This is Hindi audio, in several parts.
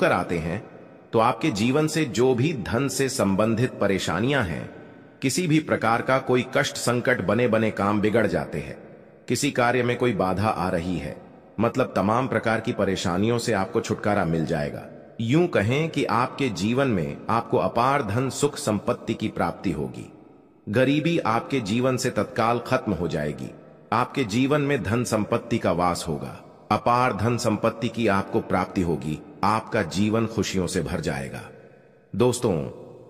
होकर आते हैं तो आपके जीवन से जो भी धन से संबंधित परेशानियां हैं किसी भी प्रकार का कोई कष्ट संकट बने बने काम बिगड़ जाते हैं किसी कार्य में कोई बाधा आ रही है मतलब तमाम प्रकार की परेशानियों से आपको छुटकारा मिल जाएगा यूं कहें कि आपके जीवन में आपको अपार धन सुख संपत्ति की प्राप्ति होगी गरीबी आपके जीवन से तत्काल खत्म हो जाएगी आपके जीवन में धन संपत्ति का वास होगा अपार धन संपत्ति की आपको प्राप्ति होगी आपका जीवन खुशियों से भर जाएगा दोस्तों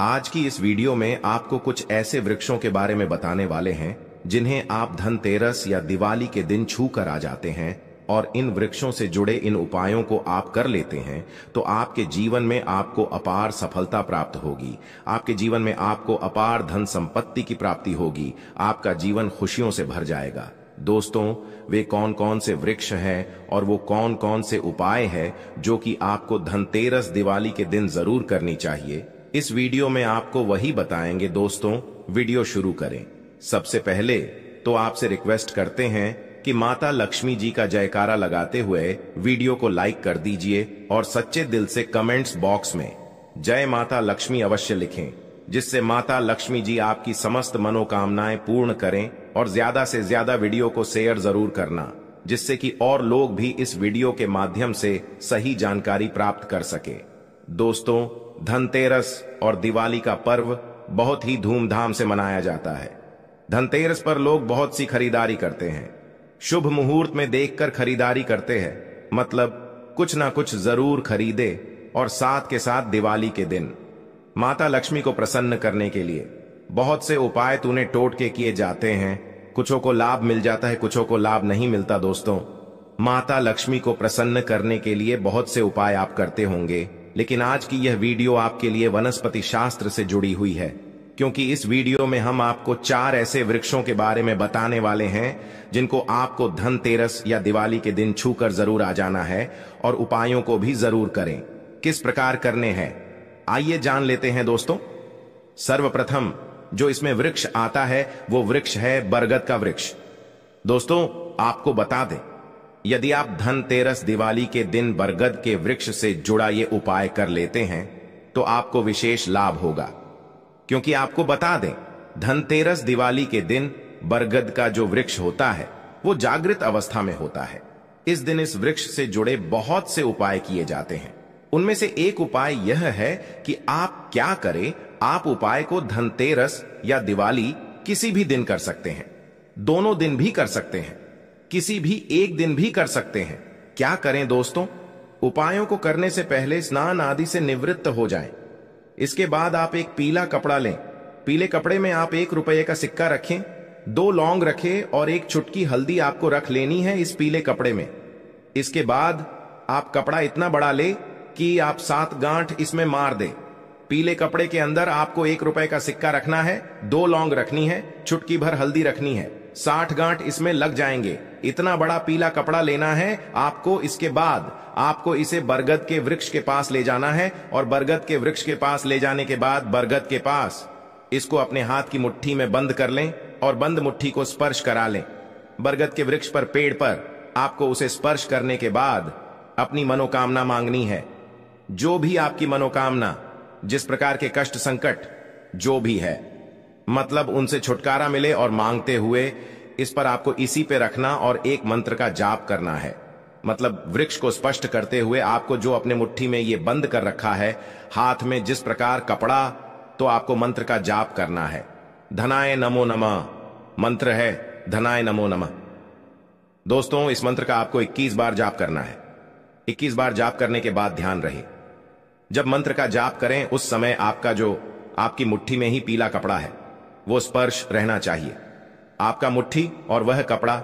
आज की इस वीडियो में आपको कुछ ऐसे वृक्षों के बारे में बताने वाले हैं जिन्हें आप धनतेरस या दिवाली के दिन छू कर आ जाते हैं और इन वृक्षों से जुड़े इन उपायों को आप कर लेते हैं तो आपके जीवन में आपको अपार सफलता प्राप्त होगी आपके जीवन में आपको अपार धन संपत्ति की प्राप्ति होगी आपका जीवन खुशियों से भर जाएगा दोस्तों वे कौन कौन से वृक्ष हैं और वो कौन कौन से उपाय हैं जो कि आपको धनतेरस दिवाली के दिन जरूर करनी चाहिए इस वीडियो में आपको वही बताएंगे दोस्तों वीडियो शुरू करें सबसे पहले तो आपसे रिक्वेस्ट करते हैं कि माता लक्ष्मी जी का जयकारा लगाते हुए वीडियो को लाइक कर दीजिए और सच्चे दिल से कमेंट्स बॉक्स में जय माता लक्ष्मी अवश्य लिखें जिससे माता लक्ष्मी जी आपकी समस्त मनोकामनाएं पूर्ण करें और ज्यादा से ज्यादा वीडियो को शेयर जरूर करना जिससे कि और लोग भी इस वीडियो के माध्यम से सही जानकारी प्राप्त कर सके दोस्तों धनतेरस और दिवाली का पर्व बहुत ही धूमधाम से मनाया जाता है धनतेरस पर लोग बहुत सी खरीदारी करते हैं शुभ मुहूर्त में देखकर खरीदारी करते हैं मतलब कुछ ना कुछ जरूर खरीदे और साथ के साथ दिवाली के दिन माता लक्ष्मी को प्रसन्न करने के लिए बहुत से उपाय तूने टोट के किए जाते हैं कुछों को लाभ मिल जाता है कुछों को लाभ नहीं मिलता दोस्तों माता लक्ष्मी को प्रसन्न करने के लिए बहुत से उपाय आप करते होंगे लेकिन आज की यह वीडियो आपके लिए वनस्पति शास्त्र से जुड़ी हुई है क्योंकि इस वीडियो में हम आपको चार ऐसे वृक्षों के बारे में बताने वाले हैं जिनको आपको धनतेरस या दिवाली के दिन छूकर जरूर आ जाना है और उपायों को भी जरूर करें किस प्रकार करने हैं आइए जान लेते हैं दोस्तों सर्वप्रथम जो इसमें वृक्ष आता है वो वृक्ष है बरगद का वृक्ष दोस्तों आपको बता दें यदि आप धनतेरस दिवाली के दिन बरगद के वृक्ष से जुड़ा ये उपाय कर लेते हैं तो आपको विशेष लाभ होगा क्योंकि आपको बता दें धनतेरस दिवाली के दिन बरगद का जो वृक्ष होता है वो जागृत अवस्था में होता है इस दिन इस वृक्ष से जुड़े बहुत से उपाय किए जाते हैं उनमें से एक उपाय यह है कि आप क्या करें आप उपाय को धनतेरस या दिवाली किसी भी दिन कर सकते हैं दोनों दिन भी कर सकते हैं किसी भी एक दिन भी कर सकते हैं क्या करें दोस्तों उपायों को करने से पहले स्नान आदि से निवृत्त हो जाएं। इसके बाद आप एक पीला कपड़ा लें पीले कपड़े में आप एक रुपये का सिक्का रखें दो लौंग रखें और एक छुटकी हल्दी आपको रख लेनी है इस पीले कपड़े में इसके बाद आप कपड़ा इतना बड़ा ले कि आप सात गांठ इसमें मार दें पीले कपड़े के अंदर आपको एक रुपए का सिक्का रखना है दो लौंग रखनी है चुटकी भर हल्दी रखनी है साठ गांठ इसमें लग जाएंगे इतना बड़ा पीला कपड़ा लेना है आपको इसके बाद आपको इसे बरगद के वृक्ष के पास ले जाना है और बरगद के वृक्ष के पास ले जाने के बाद बरगद के पास इसको अपने हाथ की मुट्ठी में बंद कर लें और बंद मुट्ठी को स्पर्श करा लें बरगद के वृक्ष पर पेड़ पर आपको उसे स्पर्श करने के बाद अपनी मनोकामना मांगनी है जो भी आपकी मनोकामना जिस प्रकार के कष्ट संकट जो भी है मतलब उनसे छुटकारा मिले और मांगते हुए इस पर आपको इसी पे रखना और एक मंत्र का जाप करना है मतलब वृक्ष को स्पष्ट करते हुए आपको जो अपने मुट्ठी में ये बंद कर रखा है हाथ में जिस प्रकार कपड़ा तो आपको मंत्र का जाप करना है धनाय नमो नम मंत्र है धनाय नमो नम दोस्तों इस मंत्र का आपको 21 बार जाप करना है 21 बार जाप करने के बाद ध्यान रहे जब मंत्र का जाप करें उस समय आपका जो आपकी मुट्ठी में ही पीला कपड़ा है वो स्पर्श रहना चाहिए आपका मुट्ठी और वह कपड़ा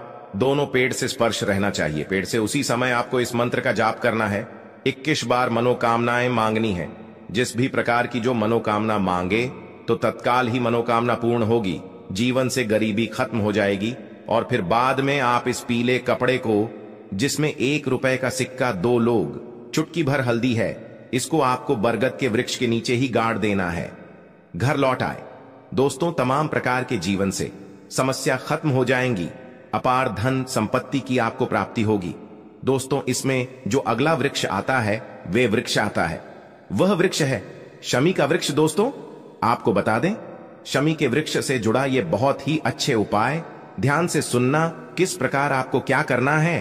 दोनों पेड़ से स्पर्श रहना चाहिए पेड़ से उसी समय आपको इस मंत्र का जाप करना है इक्कीस बार मनोकामनाएं मांगनी है जिस भी प्रकार की जो मनोकामना मांगे तो तत्काल ही मनोकामना पूर्ण होगी जीवन से गरीबी खत्म हो जाएगी और फिर बाद में आप इस पीले कपड़े को जिसमें एक रुपए का सिक्का दो लोग चुटकी भर हल्दी है इसको आपको बरगद के वृक्ष के नीचे ही गाड़ देना है घर लौट आए दोस्तों तमाम प्रकार के जीवन से समस्या खत्म हो जाएंगी अपार धन संपत्ति की आपको प्राप्ति होगी दोस्तों इसमें जो अगला वृक्ष आता है वे वृक्ष आता है वह वृक्ष है शमी का वृक्ष दोस्तों आपको बता दें शमी के वृक्ष से जुड़ा यह बहुत ही अच्छे उपाय ध्यान से सुनना किस प्रकार आपको क्या करना है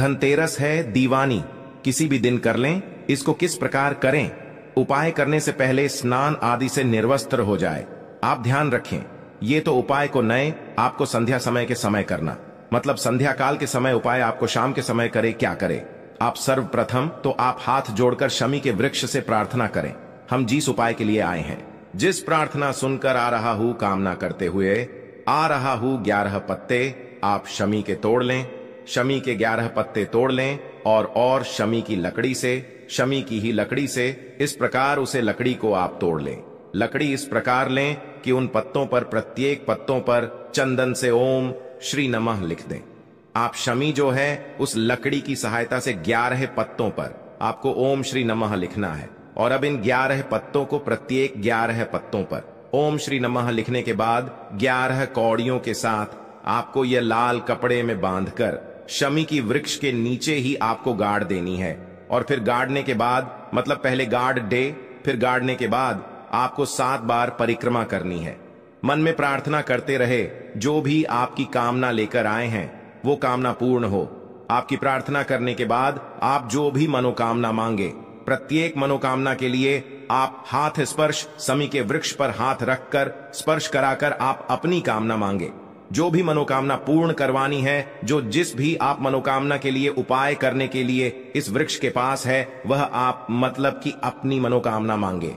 धनतेरस है दीवानी किसी भी दिन कर लें इसको किस प्रकार करें उपाय करने से पहले स्नान आदि से निर्वस्त्र हो जाए आप ध्यान रखें ये तो उपाय को नए आपको संध्या समय के समय करना मतलब संध्या काल के समय उपाय आपको शाम के समय करे क्या करे आप सर्वप्रथम तो आप हाथ जोड़कर शमी के वृक्ष से प्रार्थना करें हम जिस उपाय के लिए आए हैं जिस प्रार्थना सुनकर आ रहा हूं कामना करते हुए आ रहा हूं ग्यारह पत्ते आप शमी के तोड़ लें शमी के ग्यारह पत्ते तोड़ लें और और शमी की लकड़ी से शमी की ही लकड़ी से इस प्रकार उसे लकड़ी को आप तोड़ लें लकड़ी इस प्रकार लें कि उन पत्तों पर प्रत्येक पत्तों पर चंदन से ओम श्री नमः लिख दें आप शमी जो है उस लकड़ी की सहायता से ग्यारह पत्तों पर आपको ओम श्री नमः लिखना है और अब इन ग्यारह पत्तों को प्रत्येक ग्यारह पत्तों पर ओम श्री नमः लिखने के बाद ग्यारह कौड़ियों के साथ आपको यह लाल कपड़े में बांधकर शमी की वृक्ष के नीचे ही आपको गाड़ देनी है और फिर गाड़ने के बाद मतलब पहले गार्ड डे फिर गाड़ने के बाद आपको सात बार परिक्रमा करनी है मन में प्रार्थना करते रहे जो भी आपकी कामना लेकर आए हैं वो कामना पूर्ण हो आपकी प्रार्थना करने के बाद आप जो भी मनोकामना मांगे प्रत्येक मनोकामना के लिए आप हाथ स्पर्श समी के वृक्ष पर हाथ रखकर स्पर्श कराकर आप अपनी कामना मांगे जो भी मनोकामना पूर्ण करवानी है जो जिस भी आप मनोकामना के लिए उपाय करने के लिए इस वृक्ष के पास है वह आप मतलब कि अपनी मनोकामना मांगे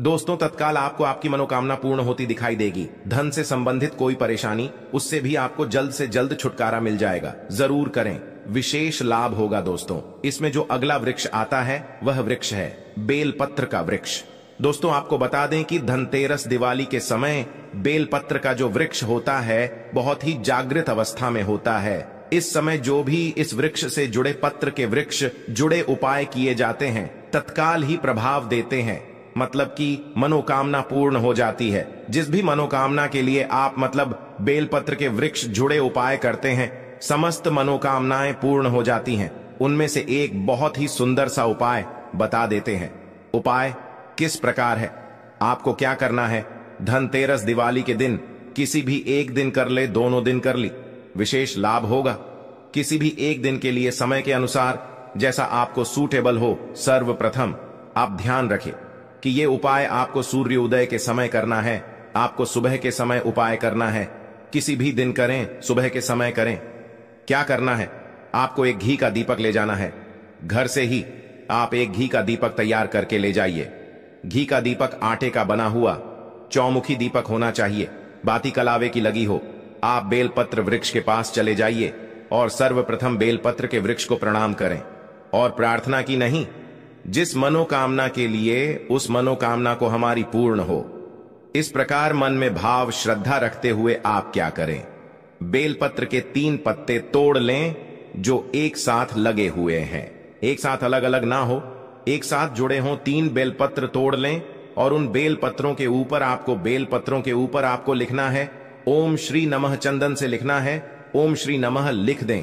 दोस्तों तत्काल आपको आपकी मनोकामना पूर्ण होती दिखाई देगी धन से संबंधित कोई परेशानी उससे भी आपको जल्द से जल्द छुटकारा मिल जाएगा जरूर करें विशेष लाभ होगा दोस्तों इसमें जो अगला वृक्ष आता है वह वृक्ष है बेलपत्र का वृक्ष दोस्तों आपको बता दें कि धनतेरस दिवाली के समय बेलपत्र का जो वृक्ष होता है बहुत ही जागृत अवस्था में होता है इस समय जो भी इस वृक्ष से जुड़े पत्र के वृक्ष जुड़े उपाय किए जाते हैं तत्काल ही प्रभाव देते हैं मतलब कि मनोकामना पूर्ण हो जाती है जिस भी मनोकामना के लिए आप मतलब बेलपत्र के वृक्ष जुड़े उपाय करते हैं समस्त मनोकामनाएं पूर्ण हो जाती हैं उनमें से एक बहुत ही सुंदर सा उपाय बता देते हैं उपाय किस प्रकार है आपको क्या करना है धनतेरस दिवाली के दिन किसी भी एक दिन कर ले दोनों दिन कर ली विशेष लाभ होगा किसी भी एक दिन के लिए समय के अनुसार जैसा आपको सूटेबल हो सर्वप्रथम आप ध्यान रखें कि ये उपाय आपको सूर्य उदय के समय करना है आपको सुबह के समय उपाय करना है किसी भी दिन करें सुबह के समय करें क्या करना है आपको एक घी का दीपक ले जाना है घर से ही आप एक घी का दीपक तैयार करके ले जाइए घी का दीपक आटे का बना हुआ चौमुखी दीपक होना चाहिए बाती कलावे की लगी हो आप बेलपत्र वृक्ष के पास चले जाइए और सर्वप्रथम बेलपत्र के वृक्ष को प्रणाम करें और प्रार्थना की नहीं जिस मनोकामना के लिए उस मनोकामना को हमारी पूर्ण हो इस प्रकार मन में भाव श्रद्धा रखते हुए आप क्या करें बेलपत्र के तीन पत्ते तोड़ लें जो एक साथ लगे हुए हैं एक साथ अलग अलग ना हो एक साथ जुड़े हों तीन बेलपत्र तोड़ लें और उन बेल पत्रों के ऊपर आपको बेल पत्रों के ऊपर आपको लिखना है ओम श्री नमः चंदन से लिखना है ओम श्री नमः लिख दें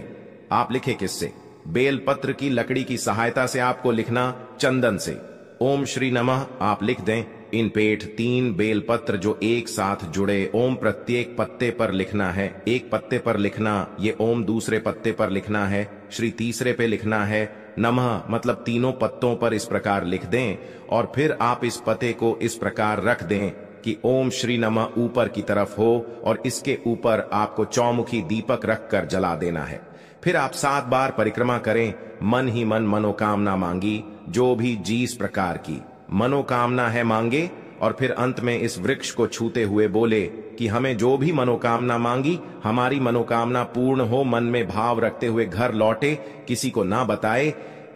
आप लिखे किससे बेल पत्र की लकड़ी की सहायता से आपको लिखना चंदन से ओम श्री नमः आप लिख दें इन पेठ तीन बेल पत्र जो एक साथ जुड़े ओम प्रत्येक पत्ते पर लिखना है एक पत्ते पर लिखना ये ओम दूसरे पत्ते पर लिखना है श्री तीसरे पे लिखना है नमः मतलब तीनों पत्तों पर इस प्रकार लिख दें और फिर आप इस पते को इस प्रकार रख दें कि ओम श्री नमः ऊपर की तरफ हो और इसके ऊपर आपको चौमुखी दीपक रखकर जला देना है फिर आप सात बार परिक्रमा करें मन ही मन मनोकामना मांगी जो भी जीस प्रकार की मनोकामना है मांगे और फिर अंत में इस वृक्ष को छूते हुए बोले कि हमें जो भी मनोकामना मांगी हमारी मनोकामना पूर्ण हो मन में भाव रखते हुए घर लौटे किसी को ना बताए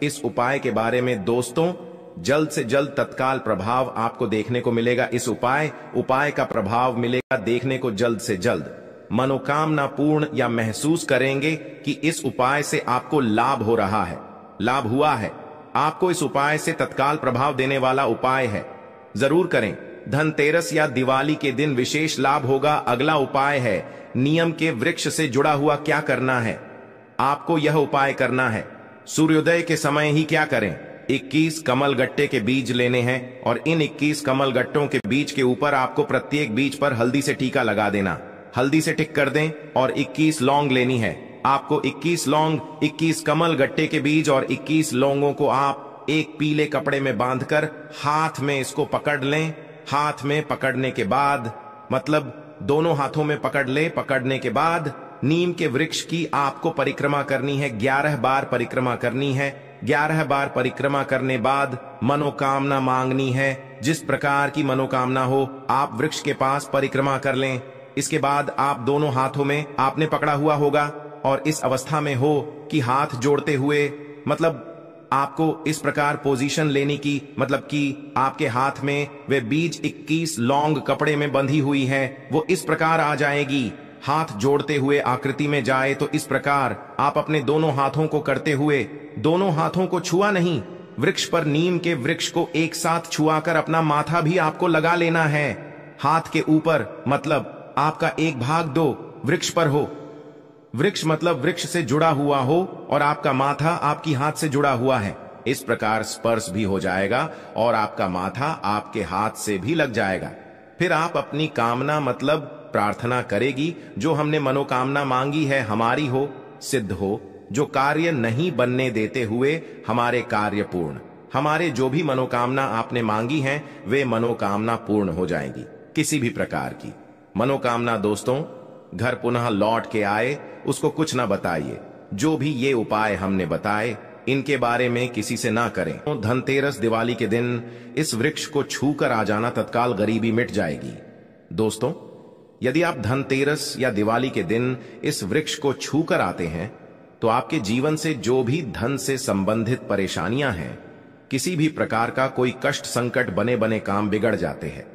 इस उपाय के बारे में दोस्तों जल्द से जल्द तत्काल प्रभाव आपको देखने को मिलेगा इस उपाय उपाय का प्रभाव मिलेगा देखने को जल्द से जल्द मनोकामना पूर्ण या महसूस करेंगे कि इस उपाय से आपको लाभ हो रहा है लाभ हुआ है आपको इस उपाय से तत्काल प्रभाव देने वाला उपाय है जरूर करें धनतेरस या दिवाली के दिन विशेष लाभ होगा अगला उपाय है नियम के वृक्ष से जुड़ा हुआ क्या करना है आपको यह उपाय करना है सूर्योदय के समय ही क्या करें 21 कमल गट्टे के बीज लेने हैं और इन 21 कमल गट्टों के बीज के ऊपर आपको प्रत्येक बीज पर हल्दी से टीका लगा देना हल्दी से टिक कर दें और 21 लौंग लेनी है आपको 21 लौंग 21 कमल गट्टे के बीज और 21 लौंगों को आप एक पीले कपड़े में बांधकर हाथ में इसको पकड़ लें हाथ में पकड़ने के बाद मतलब दोनों हाथों में पकड़ ले पकड़ने के बाद नीम के वृक्ष की आपको परिक्रमा करनी है ग्यारह बार परिक्रमा करनी है ग्यारह बार परिक्रमा करने बाद मनोकामना मांगनी है जिस प्रकार की मनोकामना हो आप वृक्ष के पास परिक्रमा कर लें इसके बाद आप दोनों हाथों में आपने पकड़ा हुआ होगा और इस अवस्था में हो कि हाथ जोड़ते हुए मतलब आपको इस प्रकार पोजीशन लेने की मतलब कि आपके हाथ में वे बीज 21 लॉन्ग कपड़े में बंधी हुई है वो इस प्रकार आ जाएगी हाथ जोड़ते हुए आकृति में जाए तो इस प्रकार आप अपने दोनों हाथों को करते हुए दोनों हाथों को छुआ नहीं वृक्ष पर नीम के वृक्ष को एक साथ छुआकर अपना माथा भी आपको लगा लेना है हाथ के ऊपर मतलब आपका एक भाग दो वृक्ष पर हो वृक्ष मतलब वृक्ष से जुड़ा हुआ हो और आपका माथा आपकी हाथ से जुड़ा हुआ है इस प्रकार स्पर्श भी हो जाएगा और आपका माथा आपके हाथ से भी लग जाएगा फिर आप अपनी कामना मतलब प्रार्थना करेगी जो हमने मनोकामना मांगी है हमारी हो सिद्ध हो जो कार्य नहीं बनने देते हुए हमारे कार्य पूर्ण हमारे जो भी मनोकामना आपने मांगी है वे मनोकामना पूर्ण हो जाएंगी किसी भी प्रकार की मनोकामना दोस्तों घर पुनः लौट के आए उसको कुछ ना बताइए जो भी ये उपाय हमने बताए इनके बारे में किसी से ना करें धनतेरस दिवाली के दिन इस वृक्ष को छू कर आ जाना तत्काल गरीबी मिट जाएगी दोस्तों यदि आप धनतेरस या दिवाली के दिन इस वृक्ष को छू कर आते हैं तो आपके जीवन से जो भी धन से संबंधित परेशानियां हैं किसी भी प्रकार का कोई कष्ट संकट बने बने काम बिगड़ जाते हैं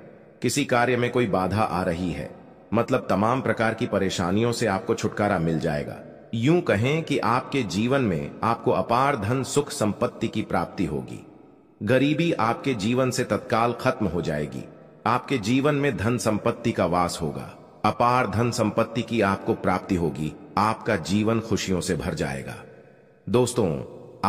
किसी कार्य में कोई बाधा आ रही है मतलब तमाम प्रकार की परेशानियों से आपको छुटकारा मिल जाएगा यूं कहें कि आपके जीवन में आपको अपार धन सुख संपत्ति की प्राप्ति होगी गरीबी आपके जीवन से तत्काल खत्म हो जाएगी आपके जीवन में धन संपत्ति का वास होगा अपार धन संपत्ति की आपको प्राप्ति होगी आपका जीवन खुशियों से भर जाएगा दोस्तों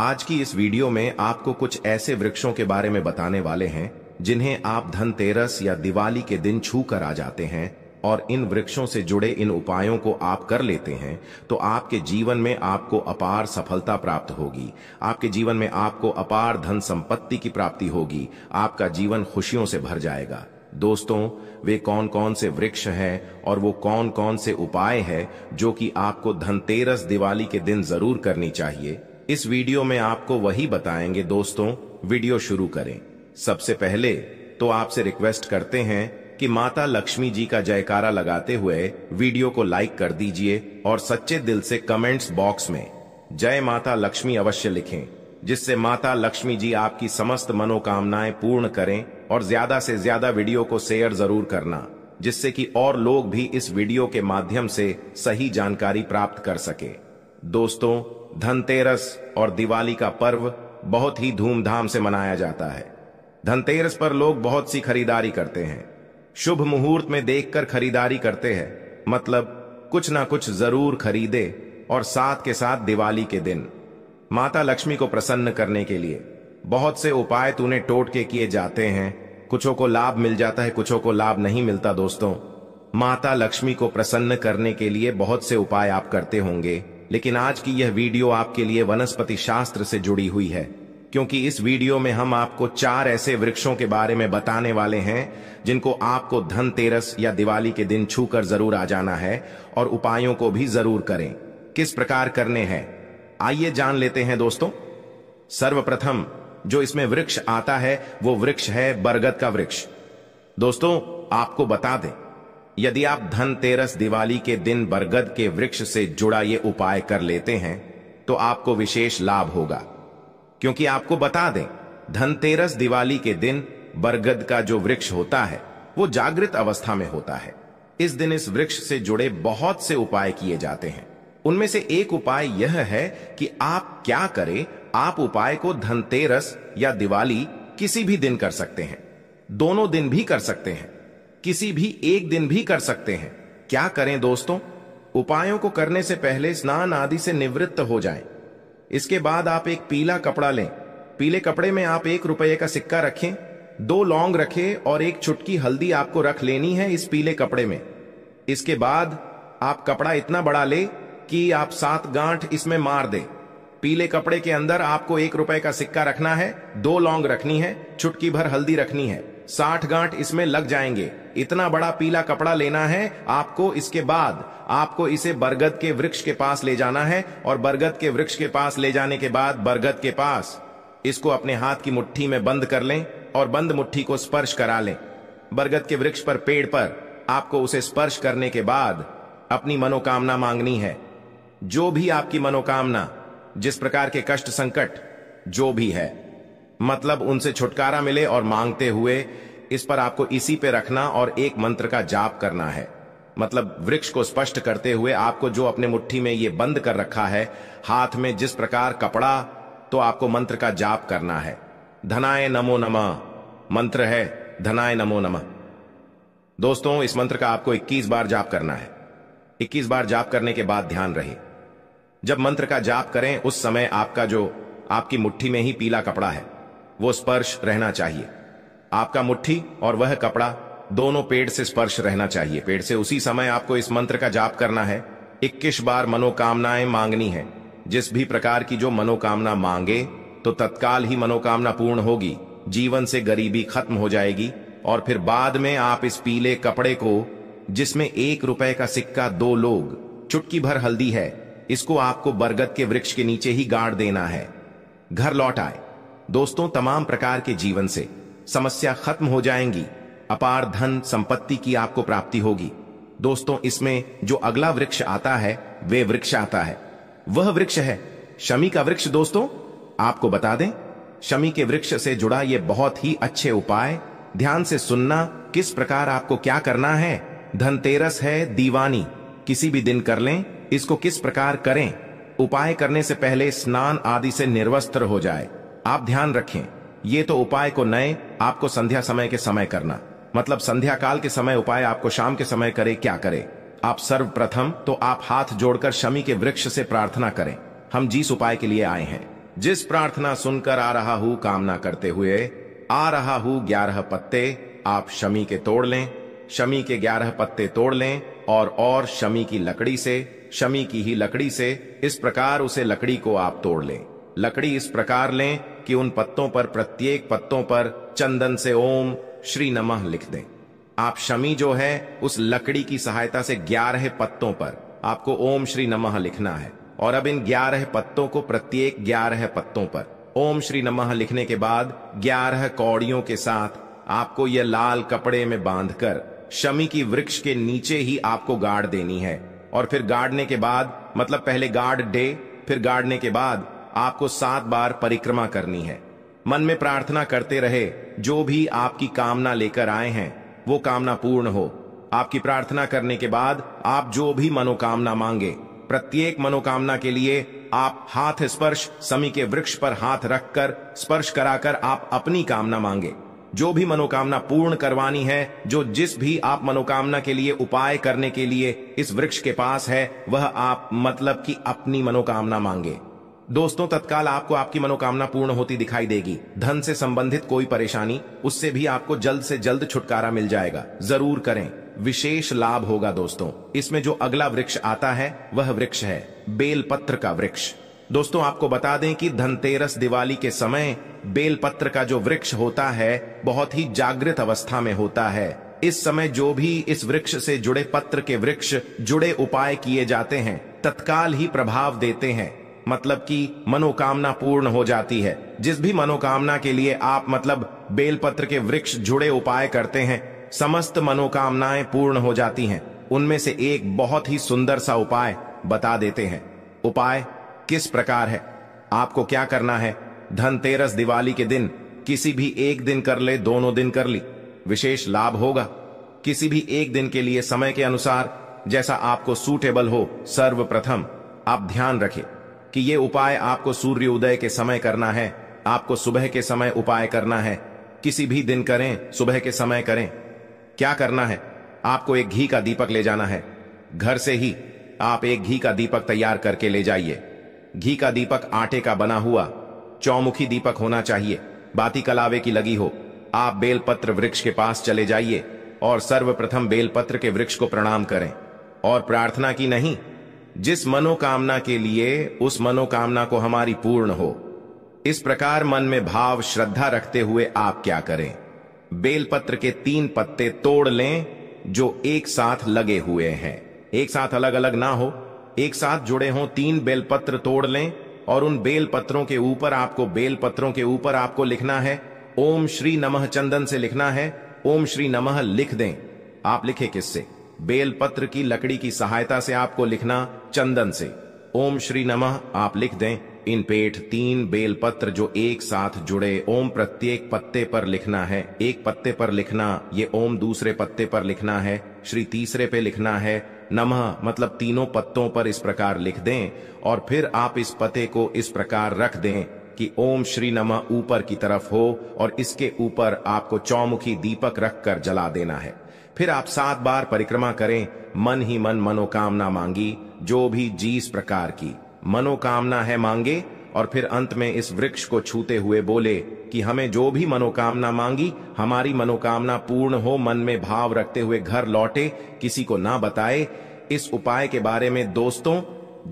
आज की इस वीडियो में आपको कुछ ऐसे वृक्षों के बारे में बताने वाले हैं जिन्हें आप धनतेरस या दिवाली के दिन छू कर आ जाते हैं और इन वृक्षों से जुड़े इन उपायों को आप कर लेते हैं तो आपके जीवन में आपको अपार सफलता प्राप्त होगी आपके जीवन में आपको अपार धन संपत्ति की प्राप्ति होगी आपका जीवन खुशियों से भर जाएगा दोस्तों वे कौन कौन से वृक्ष हैं और वो कौन कौन से उपाय हैं जो कि आपको धनतेरस दिवाली के दिन जरूर करनी चाहिए इस वीडियो में आपको वही बताएंगे दोस्तों वीडियो शुरू करें सबसे पहले तो आपसे रिक्वेस्ट करते हैं कि माता लक्ष्मी जी का जयकारा लगाते हुए वीडियो को लाइक कर दीजिए और सच्चे दिल से कमेंट्स बॉक्स में जय माता लक्ष्मी अवश्य लिखें जिससे माता लक्ष्मी जी आपकी समस्त मनोकामनाएं पूर्ण करें और ज्यादा से ज्यादा वीडियो को शेयर जरूर करना जिससे कि और लोग भी इस वीडियो के माध्यम से सही जानकारी प्राप्त कर सके दोस्तों धनतेरस और दिवाली का पर्व बहुत ही धूमधाम से मनाया जाता है धनतेरस पर लोग बहुत सी खरीदारी करते हैं शुभ मुहूर्त में देखकर खरीदारी करते हैं मतलब कुछ ना कुछ जरूर खरीदे और साथ के साथ दिवाली के दिन माता लक्ष्मी को प्रसन्न करने के लिए बहुत से उपाय तूने टोट के किए जाते हैं कुछों को लाभ मिल जाता है कुछों को लाभ नहीं मिलता दोस्तों माता लक्ष्मी को प्रसन्न करने के लिए बहुत से उपाय आप करते होंगे लेकिन आज की यह वीडियो आपके लिए वनस्पति शास्त्र से जुड़ी हुई है क्योंकि इस वीडियो में हम आपको चार ऐसे वृक्षों के बारे में बताने वाले हैं जिनको आपको धनतेरस या दिवाली के दिन छूकर जरूर आ जाना है और उपायों को भी जरूर करें किस प्रकार करने हैं आइए जान लेते हैं दोस्तों सर्वप्रथम जो इसमें वृक्ष आता है वो वृक्ष है बरगद का वृक्ष दोस्तों आपको बता दें यदि आप धनतेरस दिवाली के दिन बरगद के वृक्ष से जुड़ा ये उपाय कर लेते हैं तो आपको विशेष लाभ होगा क्योंकि आपको बता दें धनतेरस दिवाली के दिन बरगद का जो वृक्ष होता है वो जागृत अवस्था में होता है इस दिन इस वृक्ष से जुड़े बहुत से उपाय किए जाते हैं उनमें से एक उपाय यह है कि आप क्या करें आप उपाय को धनतेरस या दिवाली किसी भी दिन कर सकते हैं दोनों दिन भी कर सकते हैं किसी भी एक दिन भी कर सकते हैं क्या करें दोस्तों उपायों को करने से पहले स्नान आदि से निवृत्त हो जाएं। इसके बाद आप एक पीला कपड़ा लें पीले कपड़े में आप एक रुपये का सिक्का रखें दो लौंग रखें और एक छुटकी हल्दी आपको रख लेनी है इस पीले कपड़े में इसके बाद आप कपड़ा इतना बड़ा ले कि आप सात गांठ इसमें मार दें पीले कपड़े के अंदर आपको एक रुपए का सिक्का रखना है दो लौंग रखनी है छुटकी भर हल्दी रखनी है साठ गांठ इसमें लग जाएंगे इतना बड़ा पीला कपड़ा लेना है आपको इसके बाद आपको इसे बरगद के वृक्ष के पास ले जाना है और बरगद के वृक्ष के पास ले जाने के बाद बरगद के पास इसको अपने हाथ की मुट्ठी में बंद कर लें और बंद मुट्ठी को स्पर्श करा लें बरगद के वृक्ष पर पेड़ पर आपको उसे स्पर्श करने के बाद अपनी मनोकामना मांगनी है जो भी आपकी मनोकामना जिस प्रकार के कष्ट संकट जो भी है मतलब उनसे छुटकारा मिले और मांगते हुए इस पर आपको इसी पे रखना और एक मंत्र का जाप करना है मतलब वृक्ष को स्पष्ट करते हुए आपको जो अपने मुट्ठी में ये बंद कर रखा है हाथ में जिस प्रकार कपड़ा तो आपको मंत्र का जाप करना है धनाय नमो नमः मंत्र है धनाय नमो नमः दोस्तों इस मंत्र का आपको 21 बार जाप करना है 21 बार जाप करने के बाद ध्यान रहे जब मंत्र का जाप करें उस समय आपका जो आपकी मुट्ठी में ही पीला कपड़ा है वो स्पर्श रहना चाहिए आपका मुट्ठी और वह कपड़ा दोनों पेड़ से स्पर्श रहना चाहिए पेड़ से उसी समय आपको इस मंत्र का जाप करना है इक्कीस बार मनोकामनाएं मांगनी है जिस भी प्रकार की जो मनोकामना मांगे तो तत्काल ही मनोकामना पूर्ण होगी जीवन से गरीबी खत्म हो जाएगी और फिर बाद में आप इस पीले कपड़े को जिसमें एक रुपए का सिक्का दो लोग चुटकी भर हल्दी है इसको आपको बरगद के वृक्ष के नीचे ही गाड़ देना है घर लौट आए दोस्तों तमाम प्रकार के जीवन से समस्या खत्म हो जाएंगी अपार धन संपत्ति की आपको प्राप्ति होगी दोस्तों इसमें जो अगला वृक्ष आता है वे वृक्ष आता है वह वृक्ष है शमी का वृक्ष दोस्तों आपको बता दें शमी के वृक्ष से जुड़ा यह बहुत ही अच्छे उपाय ध्यान से सुनना किस प्रकार आपको क्या करना है धनतेरस है दीवानी किसी भी दिन कर लें इसको किस प्रकार करें उपाय करने से पहले स्नान आदि से निर्वस्त्र हो जाए आप ध्यान रखें ये तो उपाय को नए आपको संध्या समय के समय करना मतलब संध्या काल के समय उपाय आपको शाम के समय करे क्या करे आप सर्वप्रथम तो आप हाथ जोड़कर शमी के वृक्ष से प्रार्थना करें हम जिस उपाय के लिए आए हैं जिस प्रार्थना सुनकर आ रहा हूं कामना करते हुए आ रहा हूं ग्यारह पत्ते आप शमी के तोड़ लें शमी के ग्यारह पत्ते तोड़ लें और और शमी की लकड़ी से शमी की ही लकड़ी से इस प्रकार उसे लकड़ी को आप तोड़ लें लकड़ी इस प्रकार लें कि उन पत्तों पर प्रत्येक पत्तों पर चंदन से ओम श्री नमः लिख दें आप शमी जो है उस लकड़ी की सहायता से ग्यारह पत्तों पर आपको ओम श्री नमः लिखना है और अब इन ग्यारह पत्तों को प्रत्येक ग्यारह पत्तों पर ओम श्री नमः लिखने के बाद ग्यारह कौड़ियों के साथ आपको यह लाल कपड़े में बांधकर शमी की वृक्ष के नीचे ही आपको गाड़ देनी है और फिर गाड़ने के बाद मतलब पहले गाड़ डे फिर गाड़ने के बाद आपको सात बार परिक्रमा करनी है मन में प्रार्थना करते रहे जो भी आपकी कामना लेकर आए हैं वो कामना पूर्ण हो आपकी प्रार्थना करने के बाद आप जो भी मनोकामना मांगे प्रत्येक मनोकामना के लिए आप हाथ स्पर्श समी के वृक्ष पर हाथ रखकर स्पर्श कराकर आप अपनी कामना मांगे जो भी मनोकामना पूर्ण करवानी है जो जिस भी आप मनोकामना के लिए उपाय करने के लिए इस वृक्ष के पास है वह आप मतलब की अपनी मनोकामना मांगे दोस्तों तत्काल आपको आपकी मनोकामना पूर्ण होती दिखाई देगी धन से संबंधित कोई परेशानी उससे भी आपको जल्द से जल्द छुटकारा मिल जाएगा जरूर करें विशेष लाभ होगा दोस्तों इसमें जो अगला वृक्ष आता है वह वृक्ष है बेलपत्र का वृक्ष दोस्तों आपको बता दें कि धनतेरस दिवाली के समय बेलपत्र का जो वृक्ष होता है बहुत ही जागृत अवस्था में होता है इस समय जो भी इस वृक्ष से जुड़े पत्र के वृक्ष जुड़े उपाय किए जाते हैं तत्काल ही प्रभाव देते हैं मतलब कि मनोकामना पूर्ण हो जाती है जिस भी मनोकामना के लिए आप मतलब बेलपत्र के वृक्ष जुड़े उपाय करते हैं समस्त मनोकामनाएं पूर्ण हो जाती हैं उनमें से एक बहुत ही सुंदर सा उपाय बता देते हैं उपाय किस प्रकार है आपको क्या करना है धनतेरस दिवाली के दिन किसी भी एक दिन कर ले दोनों दिन कर ली विशेष लाभ होगा किसी भी एक दिन के लिए समय के अनुसार जैसा आपको सूटेबल हो सर्वप्रथम आप ध्यान रखें कि ये उपाय आपको सूर्य उदय के समय करना है आपको सुबह के समय उपाय करना है किसी भी दिन करें सुबह के समय करें क्या करना है आपको एक घी का दीपक ले जाना है घर से ही आप एक घी का दीपक तैयार करके ले जाइए घी का दीपक आटे का बना हुआ चौमुखी दीपक होना चाहिए बाती कलावे की लगी हो आप बेलपत्र वृक्ष के पास चले जाइए और सर्वप्रथम बेलपत्र के वृक्ष को प्रणाम करें और प्रार्थना की नहीं जिस मनोकामना के लिए उस मनोकामना को हमारी पूर्ण हो इस प्रकार मन में भाव श्रद्धा रखते हुए आप क्या करें बेलपत्र के तीन पत्ते तोड़ लें जो एक साथ लगे हुए हैं एक साथ अलग अलग ना हो एक साथ जुड़े हों तीन बेलपत्र तोड़ लें और उन बेलपत्रों के ऊपर आपको बेलपत्रों के ऊपर आपको लिखना है ओम श्री नमः चंदन से लिखना है ओम श्री नमः लिख दें आप लिखे किससे बेलपत्र की लकड़ी की सहायता से आपको लिखना चंदन से ओम श्री नमः आप लिख दें इन पेट तीन बेलपत्र जो एक साथ जुड़े ओम प्रत्येक पत्ते पर लिखना है एक पत्ते पर लिखना ये ओम दूसरे पत्ते पर लिखना है श्री तीसरे पे लिखना है नमः मतलब तीनों पत्तों पर इस प्रकार लिख दें और फिर आप इस पते को इस प्रकार रख दें कि ओम श्री नमः ऊपर की तरफ हो और इसके ऊपर आपको चौमुखी दीपक रखकर जला देना है फिर आप सात बार परिक्रमा करें मन ही मन मनोकामना मांगी जो भी जीस प्रकार की मनोकामना है मांगे और फिर अंत में इस वृक्ष को छूते हुए बोले कि हमें जो भी मनोकामना मांगी हमारी मनोकामना पूर्ण हो मन में भाव रखते हुए घर लौटे किसी को ना बताए इस उपाय के बारे में दोस्तों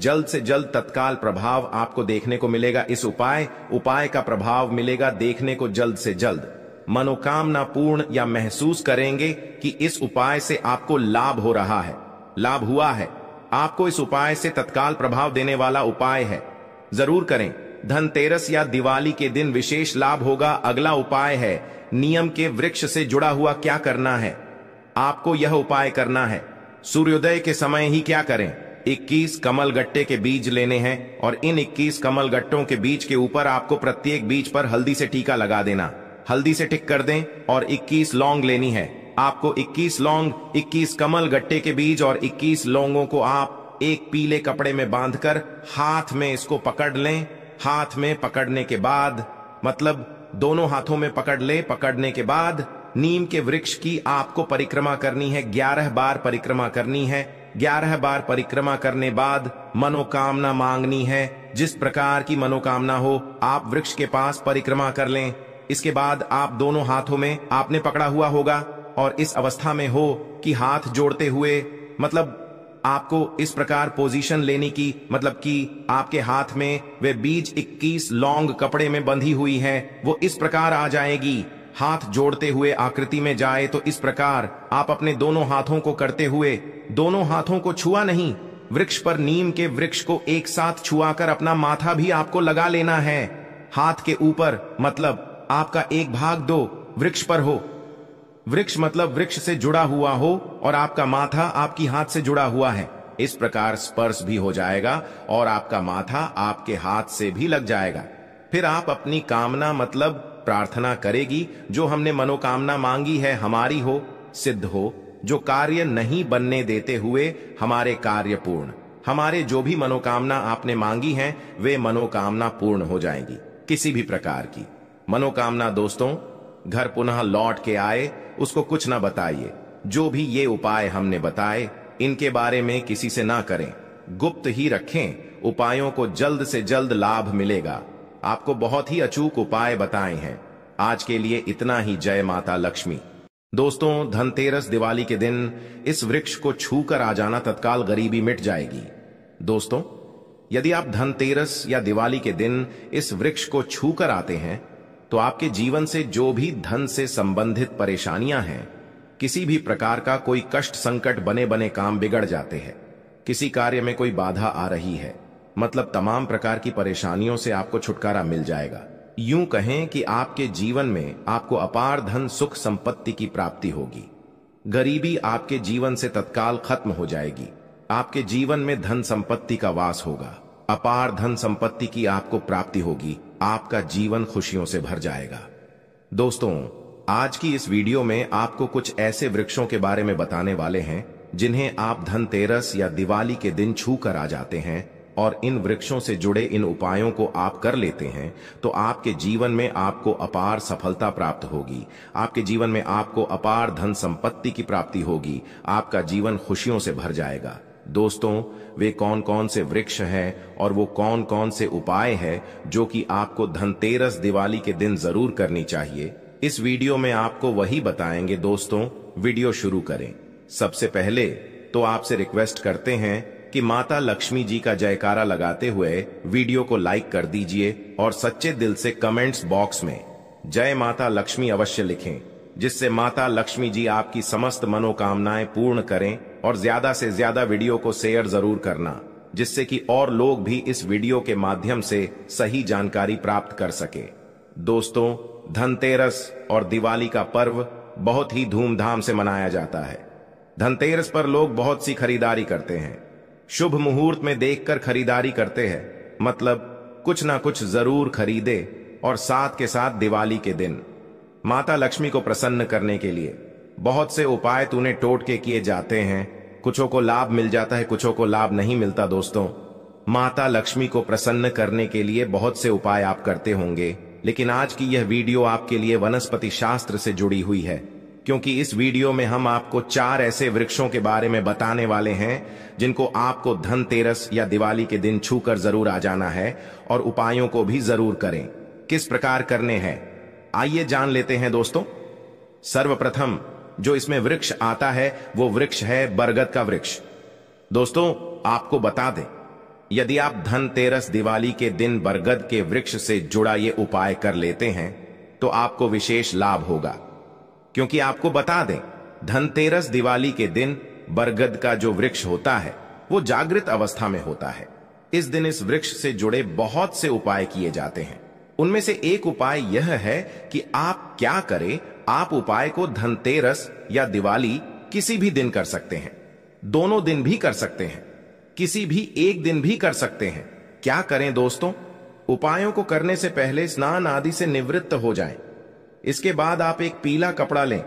जल्द से जल्द तत्काल प्रभाव आपको देखने को मिलेगा इस उपाय उपाय का प्रभाव मिलेगा देखने को जल्द से जल्द मनोकामना पूर्ण या महसूस करेंगे कि इस उपाय से आपको लाभ हो रहा है लाभ हुआ है आपको इस उपाय से तत्काल प्रभाव देने वाला उपाय है जरूर करें धनतेरस या दिवाली के दिन विशेष लाभ होगा अगला उपाय है नियम के वृक्ष से जुड़ा हुआ क्या करना है आपको यह उपाय करना है सूर्योदय के समय ही क्या करें 21 कमल गट्टे के बीज लेने हैं और इन 21 कमल गट्टों के बीज के ऊपर आपको प्रत्येक बीज पर हल्दी से टीका लगा देना हल्दी से टिक कर दें और 21 लौंग लेनी है आपको 21 लौंग 21 कमल गट्टे के बीज और 21 लौंगों को आप एक पीले कपड़े में बांधकर हाथ में इसको पकड़ लें हाथ में पकड़ने के बाद मतलब दोनों हाथों में पकड़ ले पकड़ने के बाद नीम के वृक्ष की आपको परिक्रमा करनी है ग्यारह बार परिक्रमा करनी है ग्यारह बार परिक्रमा करने बाद मनोकामना मांगनी है जिस प्रकार की मनोकामना हो आप वृक्ष के पास परिक्रमा कर लें इसके बाद आप दोनों हाथों में आपने पकड़ा हुआ होगा और इस अवस्था में हो कि हाथ जोड़ते हुए मतलब आपको इस प्रकार पोजीशन लेने की मतलब कि आपके हाथ में वे बीज 21 लॉन्ग कपड़े में बंधी हुई है वो इस प्रकार आ जाएगी हाथ जोड़ते हुए आकृति में जाए तो इस प्रकार आप अपने दोनों हाथों को करते हुए दोनों हाथों को छुआ नहीं वृक्ष पर नीम के वृक्ष को एक साथ छुआकर अपना माथा भी आपको लगा लेना है हाथ के ऊपर मतलब आपका एक भाग दो वृक्ष पर हो वृक्ष मतलब वृक्ष से जुड़ा हुआ हो और आपका माथा आपकी हाथ से जुड़ा हुआ है इस प्रकार स्पर्श भी हो जाएगा और आपका माथा आपके हाथ से भी लग जाएगा फिर आप अपनी कामना मतलब प्रार्थना करेगी जो हमने मनोकामना मांगी है हमारी हो सिद्ध हो जो कार्य नहीं बनने देते हुए हमारे कार्य पूर्ण हमारे जो भी मनोकामना आपने मांगी है वे मनोकामना पूर्ण हो जाएंगी किसी भी प्रकार की मनोकामना दोस्तों घर पुनः लौट के आए उसको कुछ ना बताइए जो भी ये उपाय हमने बताए इनके बारे में किसी से ना करें गुप्त ही रखें उपायों को जल्द से जल्द लाभ मिलेगा आपको बहुत ही अचूक उपाय बताए हैं आज के लिए इतना ही जय माता लक्ष्मी दोस्तों धनतेरस दिवाली के दिन इस वृक्ष को छू कर आ जाना तत्काल गरीबी मिट जाएगी दोस्तों यदि आप धनतेरस या दिवाली के दिन इस वृक्ष को छू कर आते हैं तो आपके जीवन से जो भी धन से संबंधित परेशानियां हैं किसी भी प्रकार का कोई कष्ट संकट बने बने काम बिगड़ जाते हैं किसी कार्य में कोई बाधा आ रही है मतलब तमाम प्रकार की परेशानियों से आपको छुटकारा मिल जाएगा यूं कहें कि आपके जीवन में आपको अपार धन सुख संपत्ति की प्राप्ति होगी गरीबी आपके जीवन से तत्काल खत्म हो जाएगी आपके जीवन में धन संपत्ति का वास होगा अपार धन संपत्ति की आपको प्राप्ति होगी आपका जीवन खुशियों से भर जाएगा दोस्तों आज की इस वीडियो में आपको कुछ ऐसे वृक्षों के बारे में बताने वाले हैं जिन्हें आप धनतेरस या दिवाली के दिन छू कर आ जाते हैं और इन वृक्षों से जुड़े इन उपायों को आप कर लेते हैं तो आपके जीवन में आपको अपार सफलता प्राप्त होगी आपके जीवन में आपको अपार धन संपत्ति की प्राप्ति होगी आपका जीवन खुशियों से भर जाएगा दोस्तों वे कौन कौन से वृक्ष हैं और वो कौन कौन से उपाय हैं जो कि आपको धनतेरस दिवाली के दिन जरूर करनी चाहिए इस वीडियो में आपको वही बताएंगे दोस्तों वीडियो शुरू करें सबसे पहले तो आपसे रिक्वेस्ट करते हैं कि माता लक्ष्मी जी का जयकारा लगाते हुए वीडियो को लाइक कर दीजिए और सच्चे दिल से कमेंट्स बॉक्स में जय माता लक्ष्मी अवश्य लिखें जिससे माता लक्ष्मी जी आपकी समस्त मनोकामनाएं पूर्ण करें और ज्यादा से ज्यादा वीडियो को शेयर जरूर करना जिससे कि और लोग भी इस वीडियो के माध्यम से सही जानकारी प्राप्त कर सके दोस्तों धनतेरस और दिवाली का पर्व बहुत ही धूमधाम से मनाया जाता है धनतेरस पर लोग बहुत सी खरीदारी करते हैं शुभ मुहूर्त में देखकर खरीदारी करते हैं मतलब कुछ ना कुछ जरूर खरीदे और साथ के साथ दिवाली के दिन माता लक्ष्मी को प्रसन्न करने के लिए बहुत से उपाय तूने टोट के किए जाते हैं कुछों को लाभ मिल जाता है कुछों को लाभ नहीं मिलता दोस्तों माता लक्ष्मी को प्रसन्न करने के लिए बहुत से उपाय आप करते होंगे लेकिन आज की यह वीडियो आपके लिए वनस्पति शास्त्र से जुड़ी हुई है क्योंकि इस वीडियो में हम आपको चार ऐसे वृक्षों के बारे में बताने वाले हैं जिनको आपको धनतेरस या दिवाली के दिन छूकर जरूर आ जाना है और उपायों को भी जरूर करें किस प्रकार करने हैं आइए जान लेते हैं दोस्तों सर्वप्रथम जो इसमें वृक्ष आता है वो वृक्ष है बरगद का वृक्ष दोस्तों आपको बता दें यदि आप धनतेरस दिवाली के दिन बरगद के वृक्ष से जुड़ा ये उपाय कर लेते हैं तो आपको विशेष लाभ होगा क्योंकि आपको बता दें धनतेरस दिवाली के दिन बरगद का जो वृक्ष होता है वो जागृत अवस्था में होता है इस दिन इस वृक्ष से जुड़े बहुत से उपाय किए जाते हैं उनमें से एक उपाय यह है कि आप क्या करें आप उपाय को धनतेरस या दिवाली किसी भी दिन कर सकते हैं दोनों दिन भी कर सकते हैं किसी भी एक दिन भी कर सकते हैं क्या करें दोस्तों उपायों को करने से पहले स्नान आदि से निवृत्त हो जाएं। इसके बाद आप एक पीला कपड़ा लें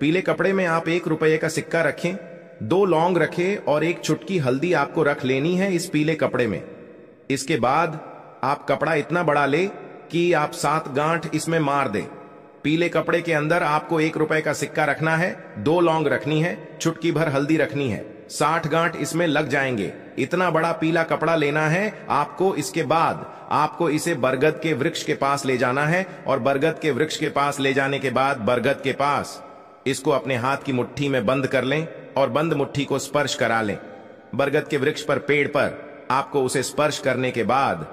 पीले कपड़े में आप एक रुपये का सिक्का रखें दो लौंग रखें और एक छुटकी हल्दी आपको रख लेनी है इस पीले कपड़े में इसके बाद आप कपड़ा इतना बड़ा ले कि आप सात गांठ इसमें मार दें पीले कपड़े के अंदर आपको एक रुपए का सिक्का रखना है दो लौंग रखनी है छुटकी भर हल्दी रखनी है साठ गांठ इसमें लग जाएंगे इतना बड़ा पीला कपड़ा लेना है आपको इसके बाद आपको इसे बरगद के वृक्ष के पास ले जाना है और बरगद के वृक्ष के पास ले जाने के बाद बरगद के पास इसको अपने हाथ की मुट्ठी में बंद कर लें और बंद मुट्ठी को स्पर्श करा लें बरगद के वृक्ष पर पेड़ पर आपको उसे स्पर्श करने के बाद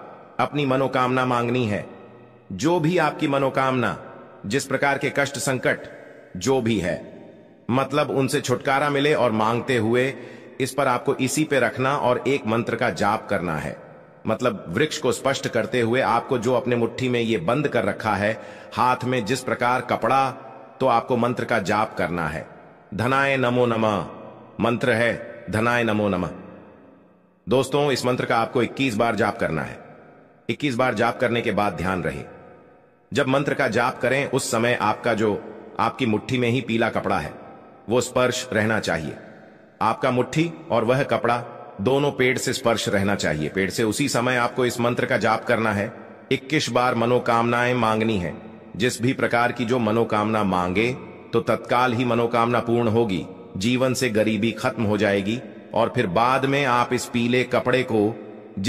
अपनी मनोकामना मांगनी है जो भी आपकी मनोकामना जिस प्रकार के कष्ट संकट जो भी है मतलब उनसे छुटकारा मिले और मांगते हुए इस पर आपको इसी पे रखना और एक मंत्र का जाप करना है मतलब वृक्ष को स्पष्ट करते हुए आपको जो अपने मुट्ठी में ये बंद कर रखा है हाथ में जिस प्रकार कपड़ा तो आपको मंत्र का जाप करना है धनाय नमो नम मंत्र है धनाय नमो नम दोस्तों इस मंत्र का आपको 21 बार जाप करना है 21 बार जाप करने के बाद ध्यान रहे जब मंत्र का जाप करें उस समय आपका जो आपकी मुट्ठी में ही पीला कपड़ा है वो स्पर्श रहना चाहिए आपका मुट्ठी और वह कपड़ा दोनों पेड़ से स्पर्श रहना चाहिए पेड़ से उसी समय आपको इस मंत्र का जाप करना है इक्कीस बार मनोकामनाएं मांगनी है जिस भी प्रकार की जो मनोकामना मांगे तो तत्काल ही मनोकामना पूर्ण होगी जीवन से गरीबी खत्म हो जाएगी और फिर बाद में आप इस पीले कपड़े को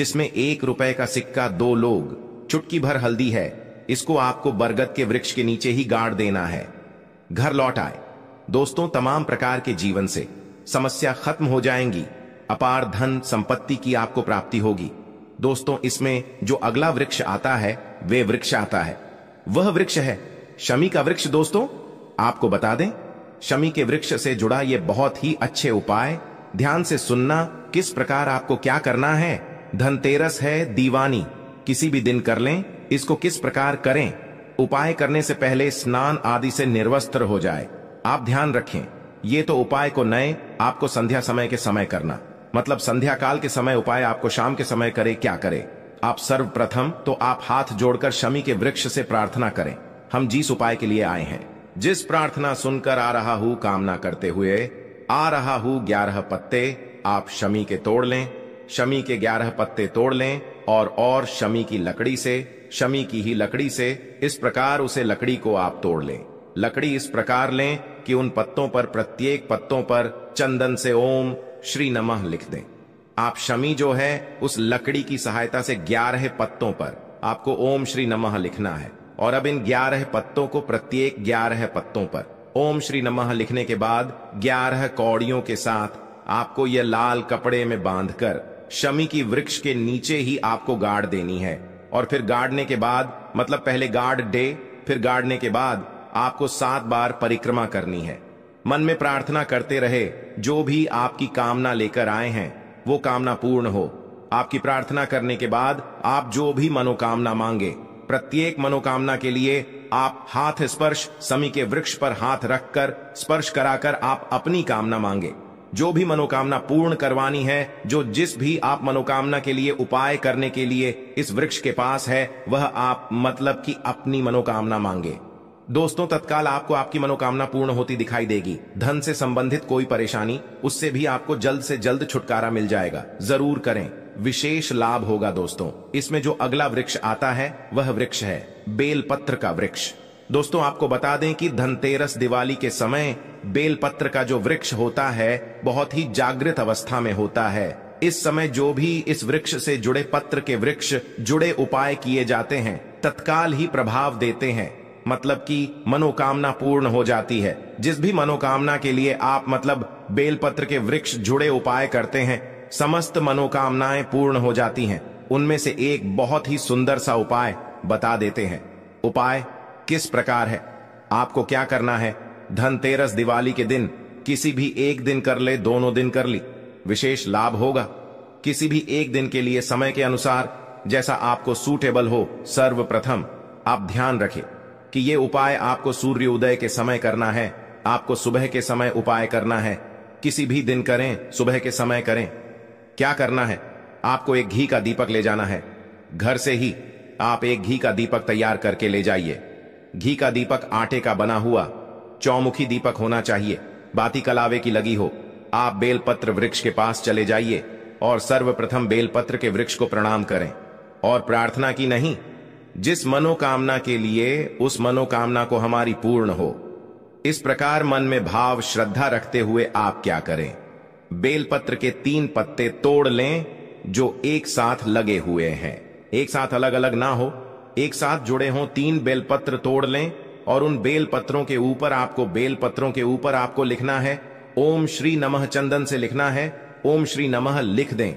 जिसमें एक रुपए का सिक्का दो लोग चुटकी भर हल्दी है इसको आपको बरगद के वृक्ष के नीचे ही गाड़ देना है घर लौट आए दोस्तों तमाम प्रकार के जीवन से समस्या खत्म हो जाएंगी अपार धन संपत्ति की आपको प्राप्ति होगी दोस्तों इसमें जो अगला वृक्ष आता है वे वृक्ष आता है वह वृक्ष है शमी का वृक्ष दोस्तों आपको बता दें शमी के वृक्ष से जुड़ा यह बहुत ही अच्छे उपाय ध्यान से सुनना किस प्रकार आपको क्या करना है धनतेरस है दीवानी किसी भी दिन कर लें इसको किस प्रकार करें उपाय करने से पहले स्नान आदि से निर्वस्त्र हो जाए आप ध्यान रखें ये तो उपाय को नए आपको संध्या समय के समय करना मतलब संध्या काल के समय उपाय आपको शाम के समय करे क्या करे आप सर्वप्रथम तो आप हाथ जोड़कर शमी के वृक्ष से प्रार्थना करें हम जिस उपाय के लिए आए हैं जिस प्रार्थना सुनकर आ रहा हूं कामना करते हुए आ रहा हूं ग्यारह पत्ते आप शमी के तोड़ लें शमी के ग्यारह पत्ते तोड़ लें और और शमी की लकड़ी से शमी की ही लकड़ी से इस प्रकार उसे लकड़ी को आप तोड़ लें लकड़ी इस प्रकार लें कि उन पत्तों पर प्रत्येक पत्तों पर चंदन से ओम श्री नमः लिख दें आप शमी जो है उस लकड़ी की सहायता से ग्यारह पत्तों पर आपको ओम श्री नमः लिखना है और अब इन ग्यारह पत्तों को प्रत्येक ग्यारह पत्तों पर ओम श्री नमः लिखने के बाद ग्यारह कौड़ियों के साथ आपको यह लाल कपड़े में बांधकर शमी की वृक्ष के नीचे ही आपको गाड़ देनी है और फिर गाड़ने के बाद मतलब पहले गाड़ डे फिर गाड़ने के बाद आपको सात बार परिक्रमा करनी है मन में प्रार्थना करते रहे जो भी आपकी कामना लेकर आए हैं वो कामना पूर्ण हो आपकी प्रार्थना करने के बाद आप जो भी मनोकामना मांगे प्रत्येक मनोकामना के लिए आप हाथ स्पर्श समी के वृक्ष पर हाथ रखकर स्पर्श कराकर आप अपनी कामना मांगे जो भी मनोकामना पूर्ण करवानी है जो जिस भी आप मनोकामना के लिए उपाय करने के लिए इस वृक्ष के पास है वह आप मतलब कि अपनी मनोकामना मांगे दोस्तों तत्काल आपको आपकी मनोकामना पूर्ण होती दिखाई देगी धन से संबंधित कोई परेशानी उससे भी आपको जल्द से जल्द छुटकारा मिल जाएगा जरूर करें विशेष लाभ होगा दोस्तों इसमें जो अगला वृक्ष आता है वह वृक्ष है बेलपत्र का वृक्ष दोस्तों आपको बता दें कि धनतेरस दिवाली के समय बेलपत्र का जो वृक्ष होता है बहुत ही जागृत अवस्था में होता है इस समय जो भी इस वृक्ष से जुड़े पत्र के वृक्ष जुड़े उपाय किए जाते हैं तत्काल ही प्रभाव देते हैं मतलब कि मनोकामना पूर्ण हो जाती है जिस भी मनोकामना के लिए आप मतलब बेलपत्र के वृक्ष जुड़े उपाय करते हैं समस्त मनोकामनाएं पूर्ण हो जाती हैं उनमें से एक बहुत ही सुंदर सा उपाय बता देते हैं उपाय किस प्रकार है आपको क्या करना है धनतेरस दिवाली के दिन किसी भी एक दिन कर ले दोनों दिन कर ली विशेष लाभ होगा किसी भी एक दिन के लिए समय के अनुसार जैसा आपको सूटेबल हो सर्वप्रथम आप ध्यान रखें कि ये उपाय आपको सूर्य उदय के समय करना है आपको सुबह के समय उपाय करना है किसी भी दिन करें सुबह के समय करें क्या करना है आपको एक घी का दीपक ले जाना है घर से ही आप एक घी का दीपक तैयार करके ले जाइए घी का दीपक आटे का बना हुआ चौमुखी दीपक होना चाहिए बाती कलावे की लगी हो आप बेलपत्र वृक्ष के पास चले जाइए और सर्वप्रथम बेलपत्र के वृक्ष को प्रणाम करें और प्रार्थना की नहीं जिस मनोकामना के लिए उस मनोकामना को हमारी पूर्ण हो इस प्रकार मन में भाव श्रद्धा रखते हुए आप क्या करें बेलपत्र के तीन पत्ते तोड़ लें जो एक साथ लगे हुए हैं एक साथ अलग अलग ना हो एक साथ जुड़े हों तीन बेलपत्र तोड़ लें और उन बेलपत्रों के ऊपर आपको बेलपत्रों के ऊपर आपको लिखना है ओम श्री नमः चंदन से लिखना है ओम श्री नमः लिख दें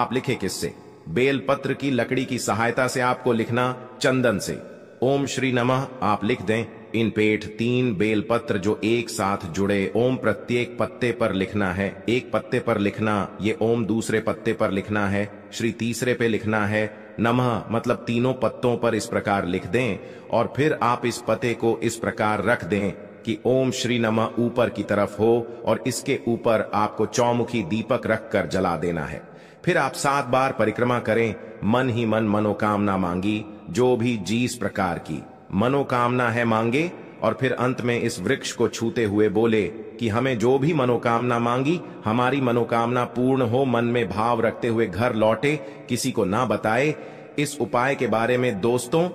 आप लिखे किससे बेलपत्र की लकड़ी की सहायता से आपको लिखना चंदन से ओम श्री नमः आप लिख दें इन पेठ तीन बेलपत्र जो एक साथ जुड़े ओम प्रत्येक पत्ते पर लिखना है एक पत्ते पर लिखना ये ओम दूसरे पत्ते पर लिखना है श्री तीसरे पे लिखना है नमः मतलब तीनों पत्तों पर इस प्रकार लिख दें और फिर आप इस पते को इस प्रकार रख दें कि ओम श्री नमः ऊपर की तरफ हो और इसके ऊपर आपको चौमुखी दीपक रखकर जला देना है फिर आप सात बार परिक्रमा करें मन ही मन मनोकामना मांगी जो भी जीस प्रकार की मनोकामना है मांगे और फिर अंत में इस वृक्ष को छूते हुए बोले कि हमें जो भी मनोकामना मांगी हमारी मनोकामना पूर्ण हो मन में भाव रखते हुए घर लौटे किसी को ना बताए इस उपाय के बारे में दोस्तों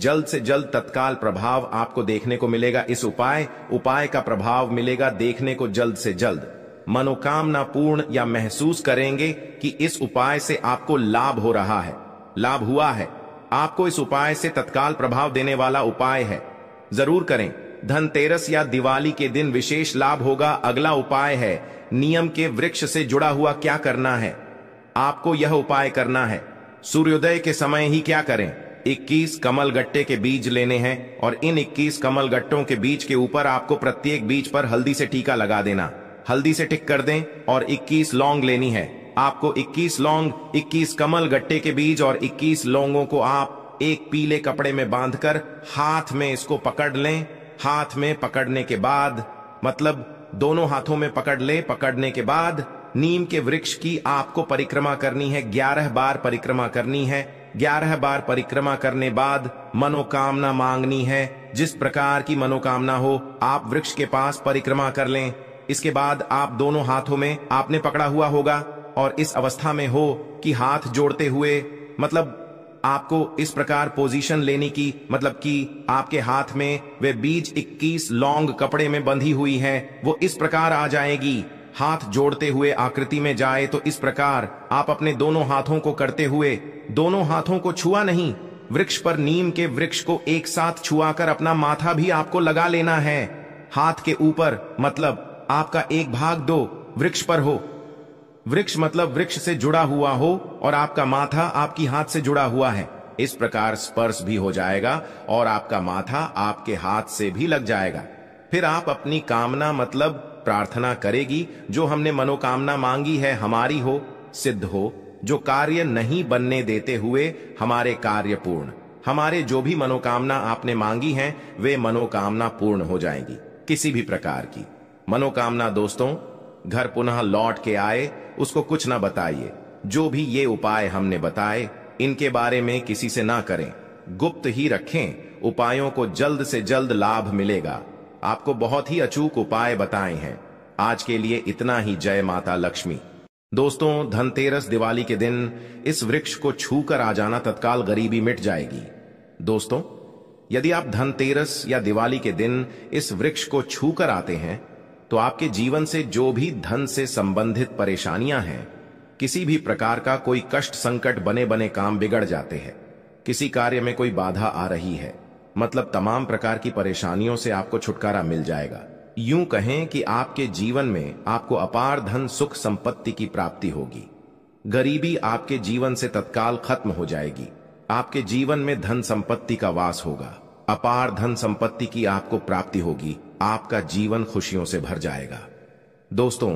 जल्द से जल्द तत्काल प्रभाव आपको देखने को मिलेगा इस उपाय उपाय का प्रभाव मिलेगा देखने को जल्द से जल्द मनोकामना पूर्ण या महसूस करेंगे कि इस उपाय से आपको लाभ हो रहा है लाभ हुआ है आपको इस उपाय से तत्काल प्रभाव देने वाला उपाय है जरूर करें धनतेरस या दिवाली के दिन विशेष लाभ होगा अगला उपाय है नियम के वृक्ष से जुड़ा हुआ क्या करना है आपको यह उपाय करना है सूर्योदय के समय ही क्या करें 21 कमल गट्टे के बीज लेने हैं और इन 21 कमल गट्टों के बीज के ऊपर आपको प्रत्येक बीज पर हल्दी से टीका लगा देना हल्दी से टिक कर दें और 21 लौंग लेनी है आपको 21 लौंग 21 कमल गट्टे के बीज और 21 लौंगों को आप एक पीले कपड़े में बांधकर हाथ में इसको पकड़ लें हाथ में पकड़ने के बाद मतलब दोनों हाथों में पकड़ ले पकड़ने के बाद नीम के वृक्ष की आपको परिक्रमा करनी है ग्यारह बार परिक्रमा करनी है ग्यारह बार परिक्रमा करने बाद मनोकामना मांगनी है जिस प्रकार की मनोकामना हो आप वृक्ष के पास परिक्रमा कर लें इसके बाद आप दोनों हाथों में आपने पकड़ा हुआ होगा और इस अवस्था में हो कि हाथ जोड़ते हुए मतलब आपको इस प्रकार पोजीशन लेने की मतलब कि आपके हाथ में वे बीज 21 लॉन्ग कपड़े में बंधी हुई है वो इस प्रकार आ जाएगी हाथ जोड़ते हुए आकृति में जाए तो इस प्रकार आप अपने दोनों हाथों को करते हुए दोनों हाथों को छुआ नहीं वृक्ष पर नीम के वृक्ष को एक साथ छुआकर अपना माथा भी आपको लगा लेना है हाथ के ऊपर मतलब आपका एक भाग दो वृक्ष पर हो वृक्ष मतलब वृक्ष से जुड़ा हुआ हो और आपका माथा आपकी हाथ से जुड़ा हुआ है इस प्रकार स्पर्श भी हो जाएगा और आपका माथा आपके हाथ से भी लग जाएगा फिर आप अपनी कामना मतलब प्रार्थना करेगी जो हमने मनोकामना मांगी है हमारी हो सिद्ध हो जो कार्य नहीं बनने देते हुए हमारे कार्य पूर्ण हमारे जो भी मनोकामना आपने मांगी है वे मनोकामना पूर्ण हो जाएंगी किसी भी प्रकार की मनोकामना दोस्तों घर पुनः लौट के आए उसको कुछ ना बताइए जो भी ये उपाय हमने बताए इनके बारे में किसी से ना करें गुप्त ही रखें उपायों को जल्द से जल्द लाभ मिलेगा आपको बहुत ही अचूक उपाय बताए हैं आज के लिए इतना ही जय माता लक्ष्मी दोस्तों धनतेरस दिवाली के दिन इस वृक्ष को छूकर आ जाना तत्काल गरीबी मिट जाएगी दोस्तों यदि आप धनतेरस या दिवाली के दिन इस वृक्ष को छूकर आते हैं तो आपके जीवन से जो भी धन से संबंधित परेशानियां हैं किसी भी प्रकार का कोई कष्ट संकट बने बने काम बिगड़ जाते हैं किसी कार्य में कोई बाधा आ रही है मतलब तमाम प्रकार की परेशानियों से आपको छुटकारा मिल जाएगा यूं कहें कि आपके जीवन में आपको अपार धन सुख संपत्ति की प्राप्ति होगी गरीबी आपके जीवन से तत्काल खत्म हो जाएगी आपके जीवन में धन संपत्ति का वास होगा अपार धन संपत्ति की आपको प्राप्ति होगी आपका जीवन खुशियों से भर जाएगा दोस्तों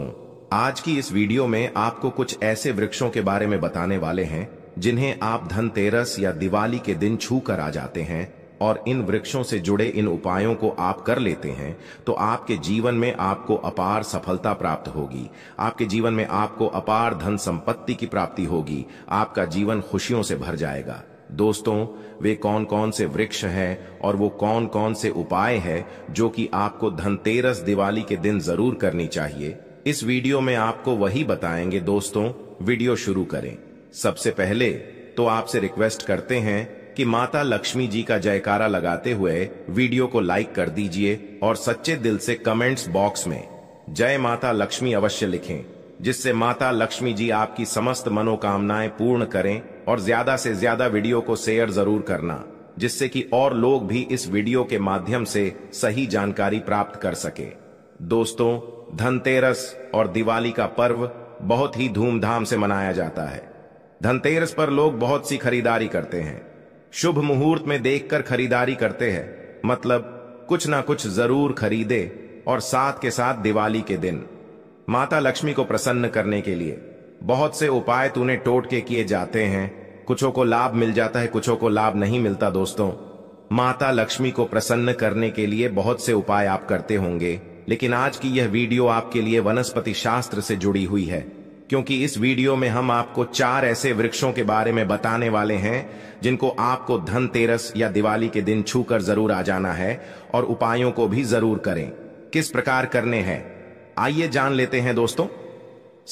आज की इस वीडियो में आपको कुछ ऐसे वृक्षों के बारे में बताने वाले हैं जिन्हें आप धनतेरस या दिवाली के दिन छू कर आ जाते हैं और इन वृक्षों से जुड़े इन उपायों को आप कर लेते हैं तो आपके जीवन में आपको अपार सफलता प्राप्त होगी आपके जीवन में आपको अपार धन संपत्ति की प्राप्ति होगी आपका जीवन खुशियों से भर जाएगा दोस्तों वे कौन कौन से वृक्ष हैं और वो कौन कौन से उपाय हैं जो कि आपको धनतेरस दिवाली के दिन जरूर करनी चाहिए इस वीडियो में आपको वही बताएंगे दोस्तों वीडियो शुरू करें सबसे पहले तो आपसे रिक्वेस्ट करते हैं कि माता लक्ष्मी जी का जयकारा लगाते हुए वीडियो को लाइक कर दीजिए और सच्चे दिल से कमेंट्स बॉक्स में जय माता लक्ष्मी अवश्य लिखें जिससे माता लक्ष्मी जी आपकी समस्त मनोकामनाएं पूर्ण करें और ज्यादा से ज्यादा वीडियो को शेयर जरूर करना जिससे कि और लोग भी इस वीडियो के माध्यम से सही जानकारी प्राप्त कर सके दोस्तों धनतेरस और दिवाली का पर्व बहुत ही धूमधाम से मनाया जाता है धनतेरस पर लोग बहुत सी खरीदारी करते हैं शुभ मुहूर्त में देखकर खरीदारी करते हैं मतलब कुछ ना कुछ जरूर खरीदे और साथ के साथ दिवाली के दिन माता लक्ष्मी को प्रसन्न करने के लिए बहुत से उपाय तूने टोट के किए जाते हैं कुछों को लाभ मिल जाता है कुछों को लाभ नहीं मिलता दोस्तों माता लक्ष्मी को प्रसन्न करने के लिए बहुत से उपाय आप करते होंगे लेकिन आज की यह वीडियो आपके लिए वनस्पति शास्त्र से जुड़ी हुई है क्योंकि इस वीडियो में हम आपको चार ऐसे वृक्षों के बारे में बताने वाले हैं जिनको आपको धनतेरस या दिवाली के दिन छूकर जरूर आ जाना है और उपायों को भी जरूर करें किस प्रकार करने हैं आइए जान लेते हैं दोस्तों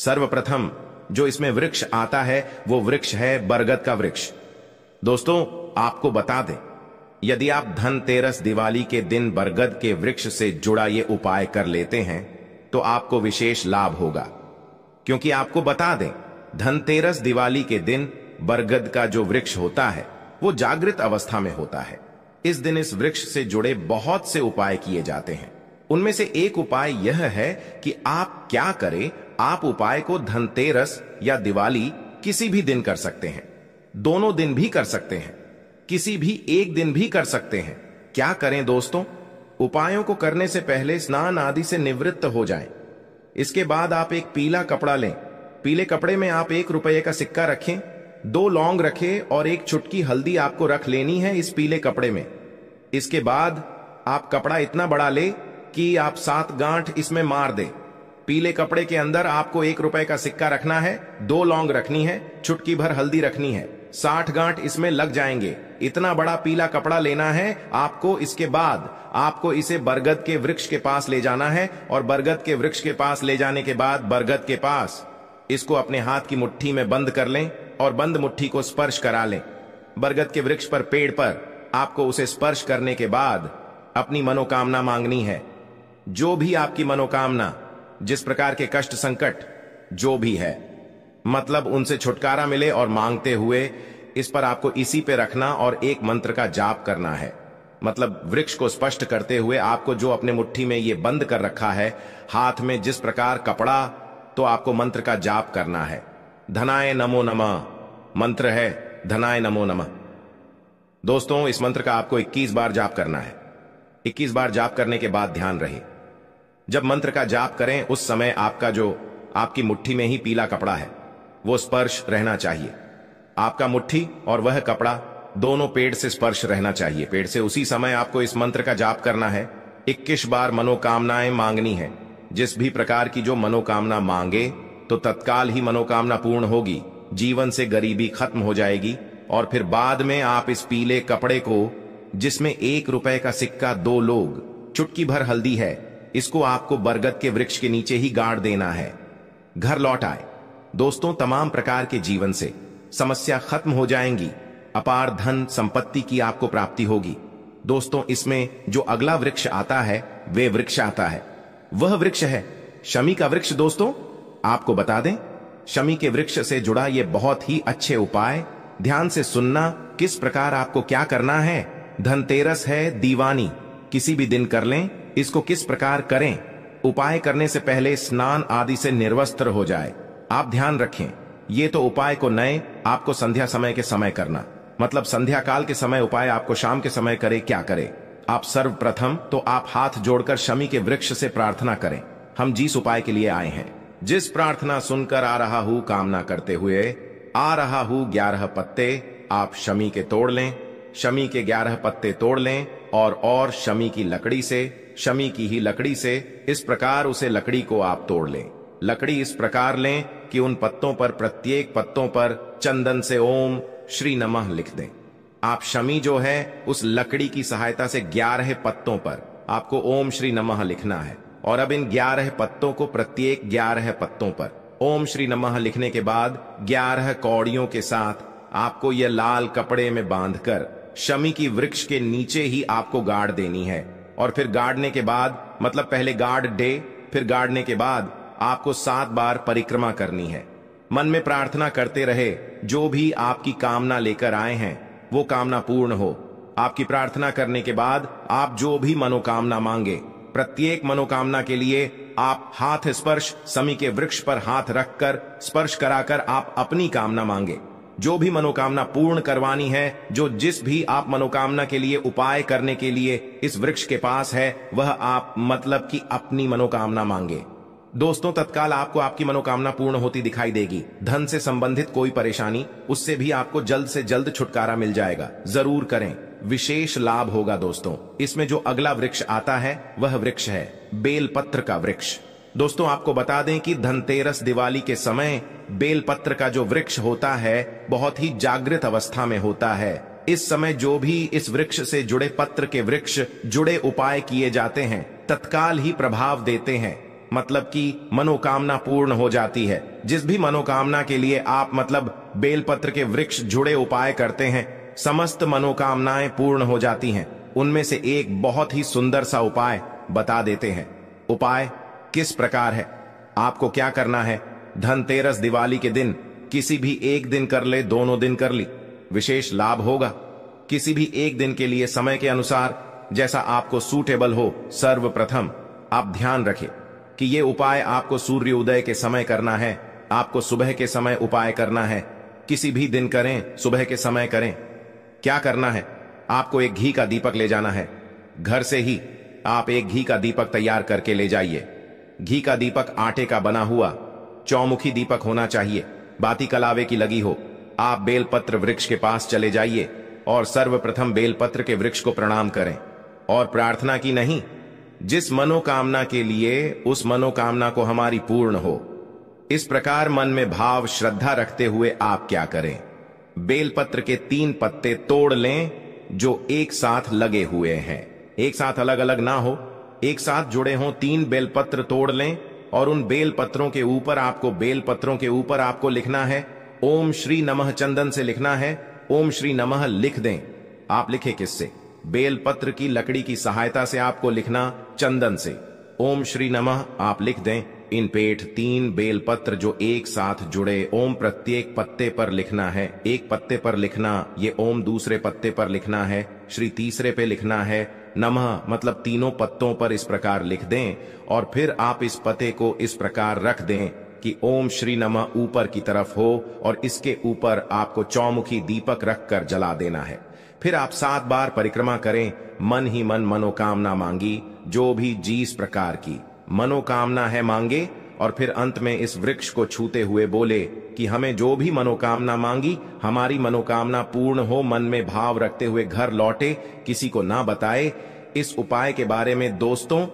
सर्वप्रथम जो इसमें वृक्ष आता है वो वृक्ष है बरगद का वृक्ष दोस्तों आपको बता दें यदि आप धनतेरस दिवाली के दिन बरगद के वृक्ष से जुड़ा ये उपाय कर लेते हैं तो आपको विशेष लाभ होगा क्योंकि आपको बता दें धनतेरस दिवाली के दिन बरगद का जो वृक्ष होता है वो जागृत अवस्था में होता है इस दिन इस वृक्ष से जुड़े बहुत से उपाय किए जाते हैं उनमें से एक उपाय यह है कि आप क्या करें आप उपाय को धनतेरस या दिवाली किसी भी दिन कर सकते हैं दोनों दिन भी कर सकते हैं किसी भी एक दिन भी कर सकते हैं क्या करें दोस्तों उपायों को करने से पहले स्नान आदि से निवृत्त हो जाएं। इसके बाद आप एक पीला कपड़ा लें पीले कपड़े में आप एक रुपये का सिक्का रखें दो लौंग रखें और एक चुटकी हल्दी आपको रख लेनी है इस पीले कपड़े में इसके बाद आप कपड़ा इतना बड़ा ले कि आप सात गांठ इसमें मार दें पीले कपड़े के अंदर आपको एक रुपए का सिक्का रखना है दो लौंग रखनी है चुटकी भर हल्दी रखनी है साठ गांठ इसमें लग जाएंगे इतना बड़ा पीला कपड़ा लेना है आपको इसके बाद आपको इसे बरगद के वृक्ष के पास ले जाना है और बरगद के वृक्ष के पास ले जाने के बाद बरगद के पास इसको अपने हाथ की मुट्ठी में बंद कर लें और बंद मुट्ठी को स्पर्श करा लें बरगद के वृक्ष पर पेड़ पर आपको उसे स्पर्श करने के बाद अपनी मनोकामना मांगनी है जो भी आपकी मनोकामना जिस प्रकार के कष्ट संकट जो भी है मतलब उनसे छुटकारा मिले और मांगते हुए इस पर आपको इसी पे रखना और एक मंत्र का जाप करना है मतलब वृक्ष को स्पष्ट करते हुए आपको जो अपने मुट्ठी में ये बंद कर रखा है हाथ में जिस प्रकार कपड़ा तो आपको मंत्र का जाप करना है धनाय नमो नमः मंत्र है धनाय नमो नमः दोस्तों इस मंत्र का आपको 21 बार जाप करना है 21 बार जाप करने के बाद ध्यान रहे जब मंत्र का जाप करें उस समय आपका जो आपकी मुट्ठी में ही पीला कपड़ा है वो स्पर्श रहना चाहिए आपका मुट्ठी और वह कपड़ा दोनों पेड़ से स्पर्श रहना चाहिए पेड़ से उसी समय आपको इस मंत्र का जाप करना है इक्कीस बार मनोकामनाएं मांगनी है जिस भी प्रकार की जो मनोकामना मांगे तो तत्काल ही मनोकामना पूर्ण होगी जीवन से गरीबी खत्म हो जाएगी और फिर बाद में आप इस पीले कपड़े को जिसमें एक रुपए का सिक्का दो लोग चुटकी भर हल्दी है इसको आपको बरगद के वृक्ष के नीचे ही गाड़ देना है घर लौट आए दोस्तों तमाम प्रकार के जीवन से समस्या खत्म हो जाएंगी अपार धन संपत्ति की आपको प्राप्ति होगी दोस्तों इसमें जो अगला वृक्ष आता है वे वृक्ष आता है वह वृक्ष है शमी का वृक्ष दोस्तों आपको बता दें शमी के वृक्ष से जुड़ा ये बहुत ही अच्छे उपाय ध्यान से सुनना किस प्रकार आपको क्या करना है धनतेरस है दीवानी किसी भी दिन कर लें इसको किस प्रकार करें उपाय करने से पहले स्नान आदि से निर्वस्त्र हो जाए आप ध्यान रखें ये तो उपाय को नए आपको संध्या समय के समय करना मतलब संध्या काल के समय उपाय आपको शाम के समय करे क्या करे आप सर्वप्रथम तो आप हाथ जोड़कर शमी के वृक्ष से प्रार्थना करें हम जिस उपाय के लिए आए हैं जिस प्रार्थना सुनकर आ रहा हूं कामना करते हुए आ रहा हूं ग्यारह पत्ते आप शमी के तोड़ लें शमी के ग्यारह पत्ते तोड़ लें और और शमी की लकड़ी से शमी की ही लकड़ी से इस प्रकार उसे लकड़ी को आप तोड़ लें लकड़ी इस प्रकार लें कि उन पत्तों पर प्रत्येक पत्तों पर चंदन से ओम श्री नमः लिख दें आप शमी जो है उस लकड़ी की सहायता से ग्यारह पत्तों पर आपको ओम श्री नमः लिखना है और अब इन ग्यारह पत्तों को प्रत्येक ग्यारह पत्तों पर ओम श्री नमः लिखने के बाद ग्यारह कौड़ियों के साथ आपको यह लाल कपड़े में बांधकर शमी की वृक्ष के नीचे ही आपको गाड़ देनी है और फिर गाड़ने के बाद मतलब पहले गाड़ डे फिर गाड़ने के बाद आपको सात बार परिक्रमा करनी है मन में प्रार्थना करते रहे जो भी आपकी कामना लेकर आए हैं वो कामना पूर्ण हो आपकी प्रार्थना करने के बाद आप जो भी मनोकामना मांगे प्रत्येक मनोकामना के लिए आप हाथ स्पर्श समी के वृक्ष पर हाथ रखकर स्पर्श कराकर आप अपनी कामना मांगे जो भी मनोकामना पूर्ण करवानी है जो जिस भी आप मनोकामना के लिए उपाय करने के लिए इस वृक्ष के पास है वह आप मतलब कि अपनी मनोकामना मांगे दोस्तों तत्काल आपको आपकी मनोकामना पूर्ण होती दिखाई देगी धन से संबंधित कोई परेशानी उससे भी आपको जल्द से जल्द छुटकारा मिल जाएगा जरूर करें विशेष लाभ होगा दोस्तों इसमें जो अगला वृक्ष आता है वह वृक्ष है बेलपत्र का वृक्ष दोस्तों आपको बता दें कि धनतेरस दिवाली के समय बेलपत्र का जो वृक्ष होता है बहुत ही जागृत अवस्था में होता है इस समय जो भी इस वृक्ष से जुड़े पत्र के वृक्ष जुड़े उपाय किए जाते हैं तत्काल ही प्रभाव देते हैं मतलब कि मनोकामना पूर्ण हो जाती है जिस भी मनोकामना के लिए आप मतलब बेलपत्र के वृक्ष जुड़े उपाय करते हैं समस्त मनोकामनाएं पूर्ण हो जाती हैं उनमें से एक बहुत ही सुंदर सा उपाय बता देते हैं उपाय किस प्रकार है आपको क्या करना है धनतेरस दिवाली के दिन किसी भी एक दिन कर ले दोनों दिन कर ली विशेष लाभ होगा किसी भी एक दिन के लिए समय के अनुसार जैसा आपको सूटेबल हो सर्वप्रथम आप ध्यान रखें कि ये उपाय आपको सूर्य उदय के समय करना है आपको सुबह के समय उपाय करना है किसी भी दिन करें सुबह के समय करें क्या करना है आपको एक घी का दीपक ले जाना है घर से ही आप एक घी का दीपक तैयार करके ले जाइए घी का दीपक आटे का बना हुआ चौमुखी दीपक होना चाहिए बाती कलावे की लगी हो आप बेलपत्र वृक्ष के पास चले जाइए और सर्वप्रथम बेलपत्र के वृक्ष को प्रणाम करें और प्रार्थना की नहीं जिस मनोकामना के लिए उस मनोकामना को हमारी पूर्ण हो इस प्रकार मन में भाव श्रद्धा रखते हुए आप क्या करें बेलपत्र के तीन पत्ते तोड़ लें जो एक साथ लगे हुए हैं एक साथ अलग अलग ना हो एक साथ जुड़े हों तीन बेलपत्र तोड़ लें और उन बेलपत्रों के ऊपर आपको बेलपत्रों के ऊपर आपको लिखना है ओम श्री नमः चंदन से लिखना है ओम श्री नमः लिख दें आप लिखे किससे बेलपत्र की लकड़ी की सहायता से आपको लिखना चंदन से ओम श्री नमः आप लिख दें इन पेठ तीन बेलपत्र जो एक साथ जुड़े ओम प्रत्येक पत्ते पर लिखना है एक पत्ते पर लिखना ये ओम दूसरे पत्ते पर लिखना है श्री तीसरे पे लिखना है नमः मतलब तीनों पत्तों पर इस प्रकार लिख दें और फिर आप इस पते को इस प्रकार रख दें कि ओम श्री नमः ऊपर की तरफ हो और इसके ऊपर आपको चौमुखी दीपक रखकर जला देना है फिर आप सात बार परिक्रमा करें मन ही मन मनोकामना मांगी जो भी जीस प्रकार की मनोकामना है मांगे और फिर अंत में इस वृक्ष को छूते हुए बोले कि हमें जो भी मनोकामना मांगी हमारी मनोकामना पूर्ण हो मन में भाव रखते हुए घर लौटे किसी को ना बताए इस उपाय के बारे में दोस्तों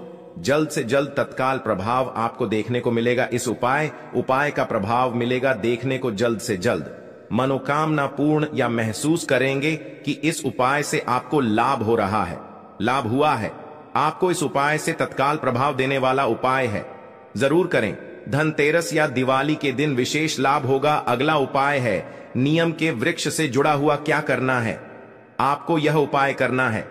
जल्द से जल्द तत्काल प्रभाव आपको देखने को मिलेगा इस उपाय उपाय का प्रभाव मिलेगा देखने को जल्द से जल्द मनोकामना पूर्ण या महसूस करेंगे कि इस उपाय से आपको लाभ हो रहा है लाभ हुआ है आपको इस उपाय से तत्काल प्रभाव देने वाला उपाय है जरूर करें धनतेरस या दिवाली के दिन विशेष लाभ होगा अगला उपाय है नियम के वृक्ष से जुड़ा हुआ क्या करना है आपको यह उपाय करना है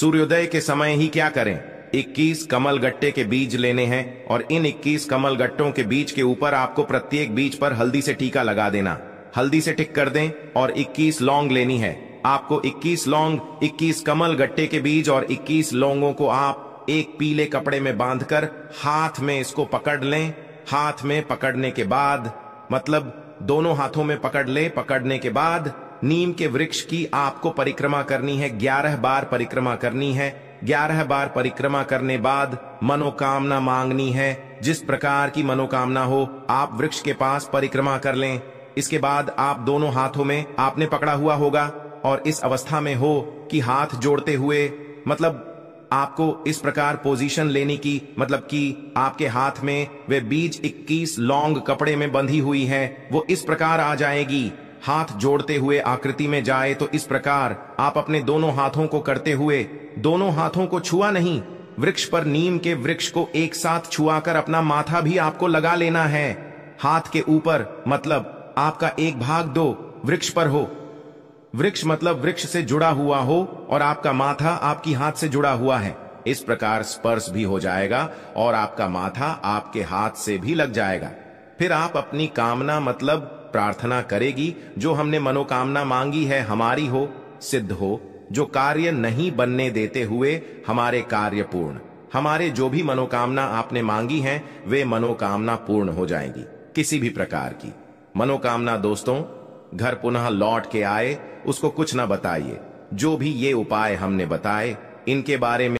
सूर्योदय के समय ही क्या करें 21 कमल गट्टे के बीज लेने हैं और इन 21 कमल गट्टों के बीज के ऊपर आपको प्रत्येक बीज पर हल्दी से टीका लगा देना हल्दी से टिक कर दें और 21 लौंग लेनी है आपको 21 लौंग 21 कमल गट्टे के बीज और 21 लौंगों को आप एक पीले कपड़े में बांधकर हाथ में इसको पकड़ लें हाथ में पकड़ने के बाद मतलब दोनों हाथों में पकड़ ले पकड़ने के बाद नीम के वृक्ष की आपको परिक्रमा करनी है ग्यारह बार परिक्रमा करनी है ग्यारह बार परिक्रमा करने बाद मनोकामना मांगनी है जिस प्रकार की मनोकामना हो आप वृक्ष के पास परिक्रमा कर लें इसके बाद आप दोनों हाथों में आपने पकड़ा हुआ होगा और इस अवस्था में हो कि हाथ जोड़ते हुए मतलब आपको इस प्रकार पोजीशन लेने की मतलब कि आपके हाथ में वे बीज 21 लॉन्ग कपड़े में बंधी हुई है वो इस प्रकार आ जाएगी हाथ जोड़ते हुए आकृति में जाए तो इस प्रकार आप अपने दोनों हाथों को करते हुए दोनों हाथों को छुआ नहीं वृक्ष पर नीम के वृक्ष को एक साथ छुआकर अपना माथा भी आपको लगा लेना है हाथ के ऊपर मतलब आपका एक भाग दो वृक्ष पर हो वृक्ष मतलब वृक्ष से जुड़ा हुआ हो और आपका माथा आपकी हाथ से जुड़ा हुआ है इस प्रकार स्पर्श भी हो जाएगा और आपका माथा आपके हाथ से भी लग जाएगा फिर आप अपनी कामना मतलब प्रार्थना करेगी जो हमने मनोकामना मांगी है हमारी हो सिद्ध हो जो कार्य नहीं बनने देते हुए हमारे कार्य पूर्ण हमारे जो भी मनोकामना आपने मांगी है वे मनोकामना पूर्ण हो जाएंगी किसी भी प्रकार की मनोकामना दोस्तों घर पुनः लौट के आए उसको कुछ ना बताइए जो भी ये उपाय हमने बताए इनके बारे में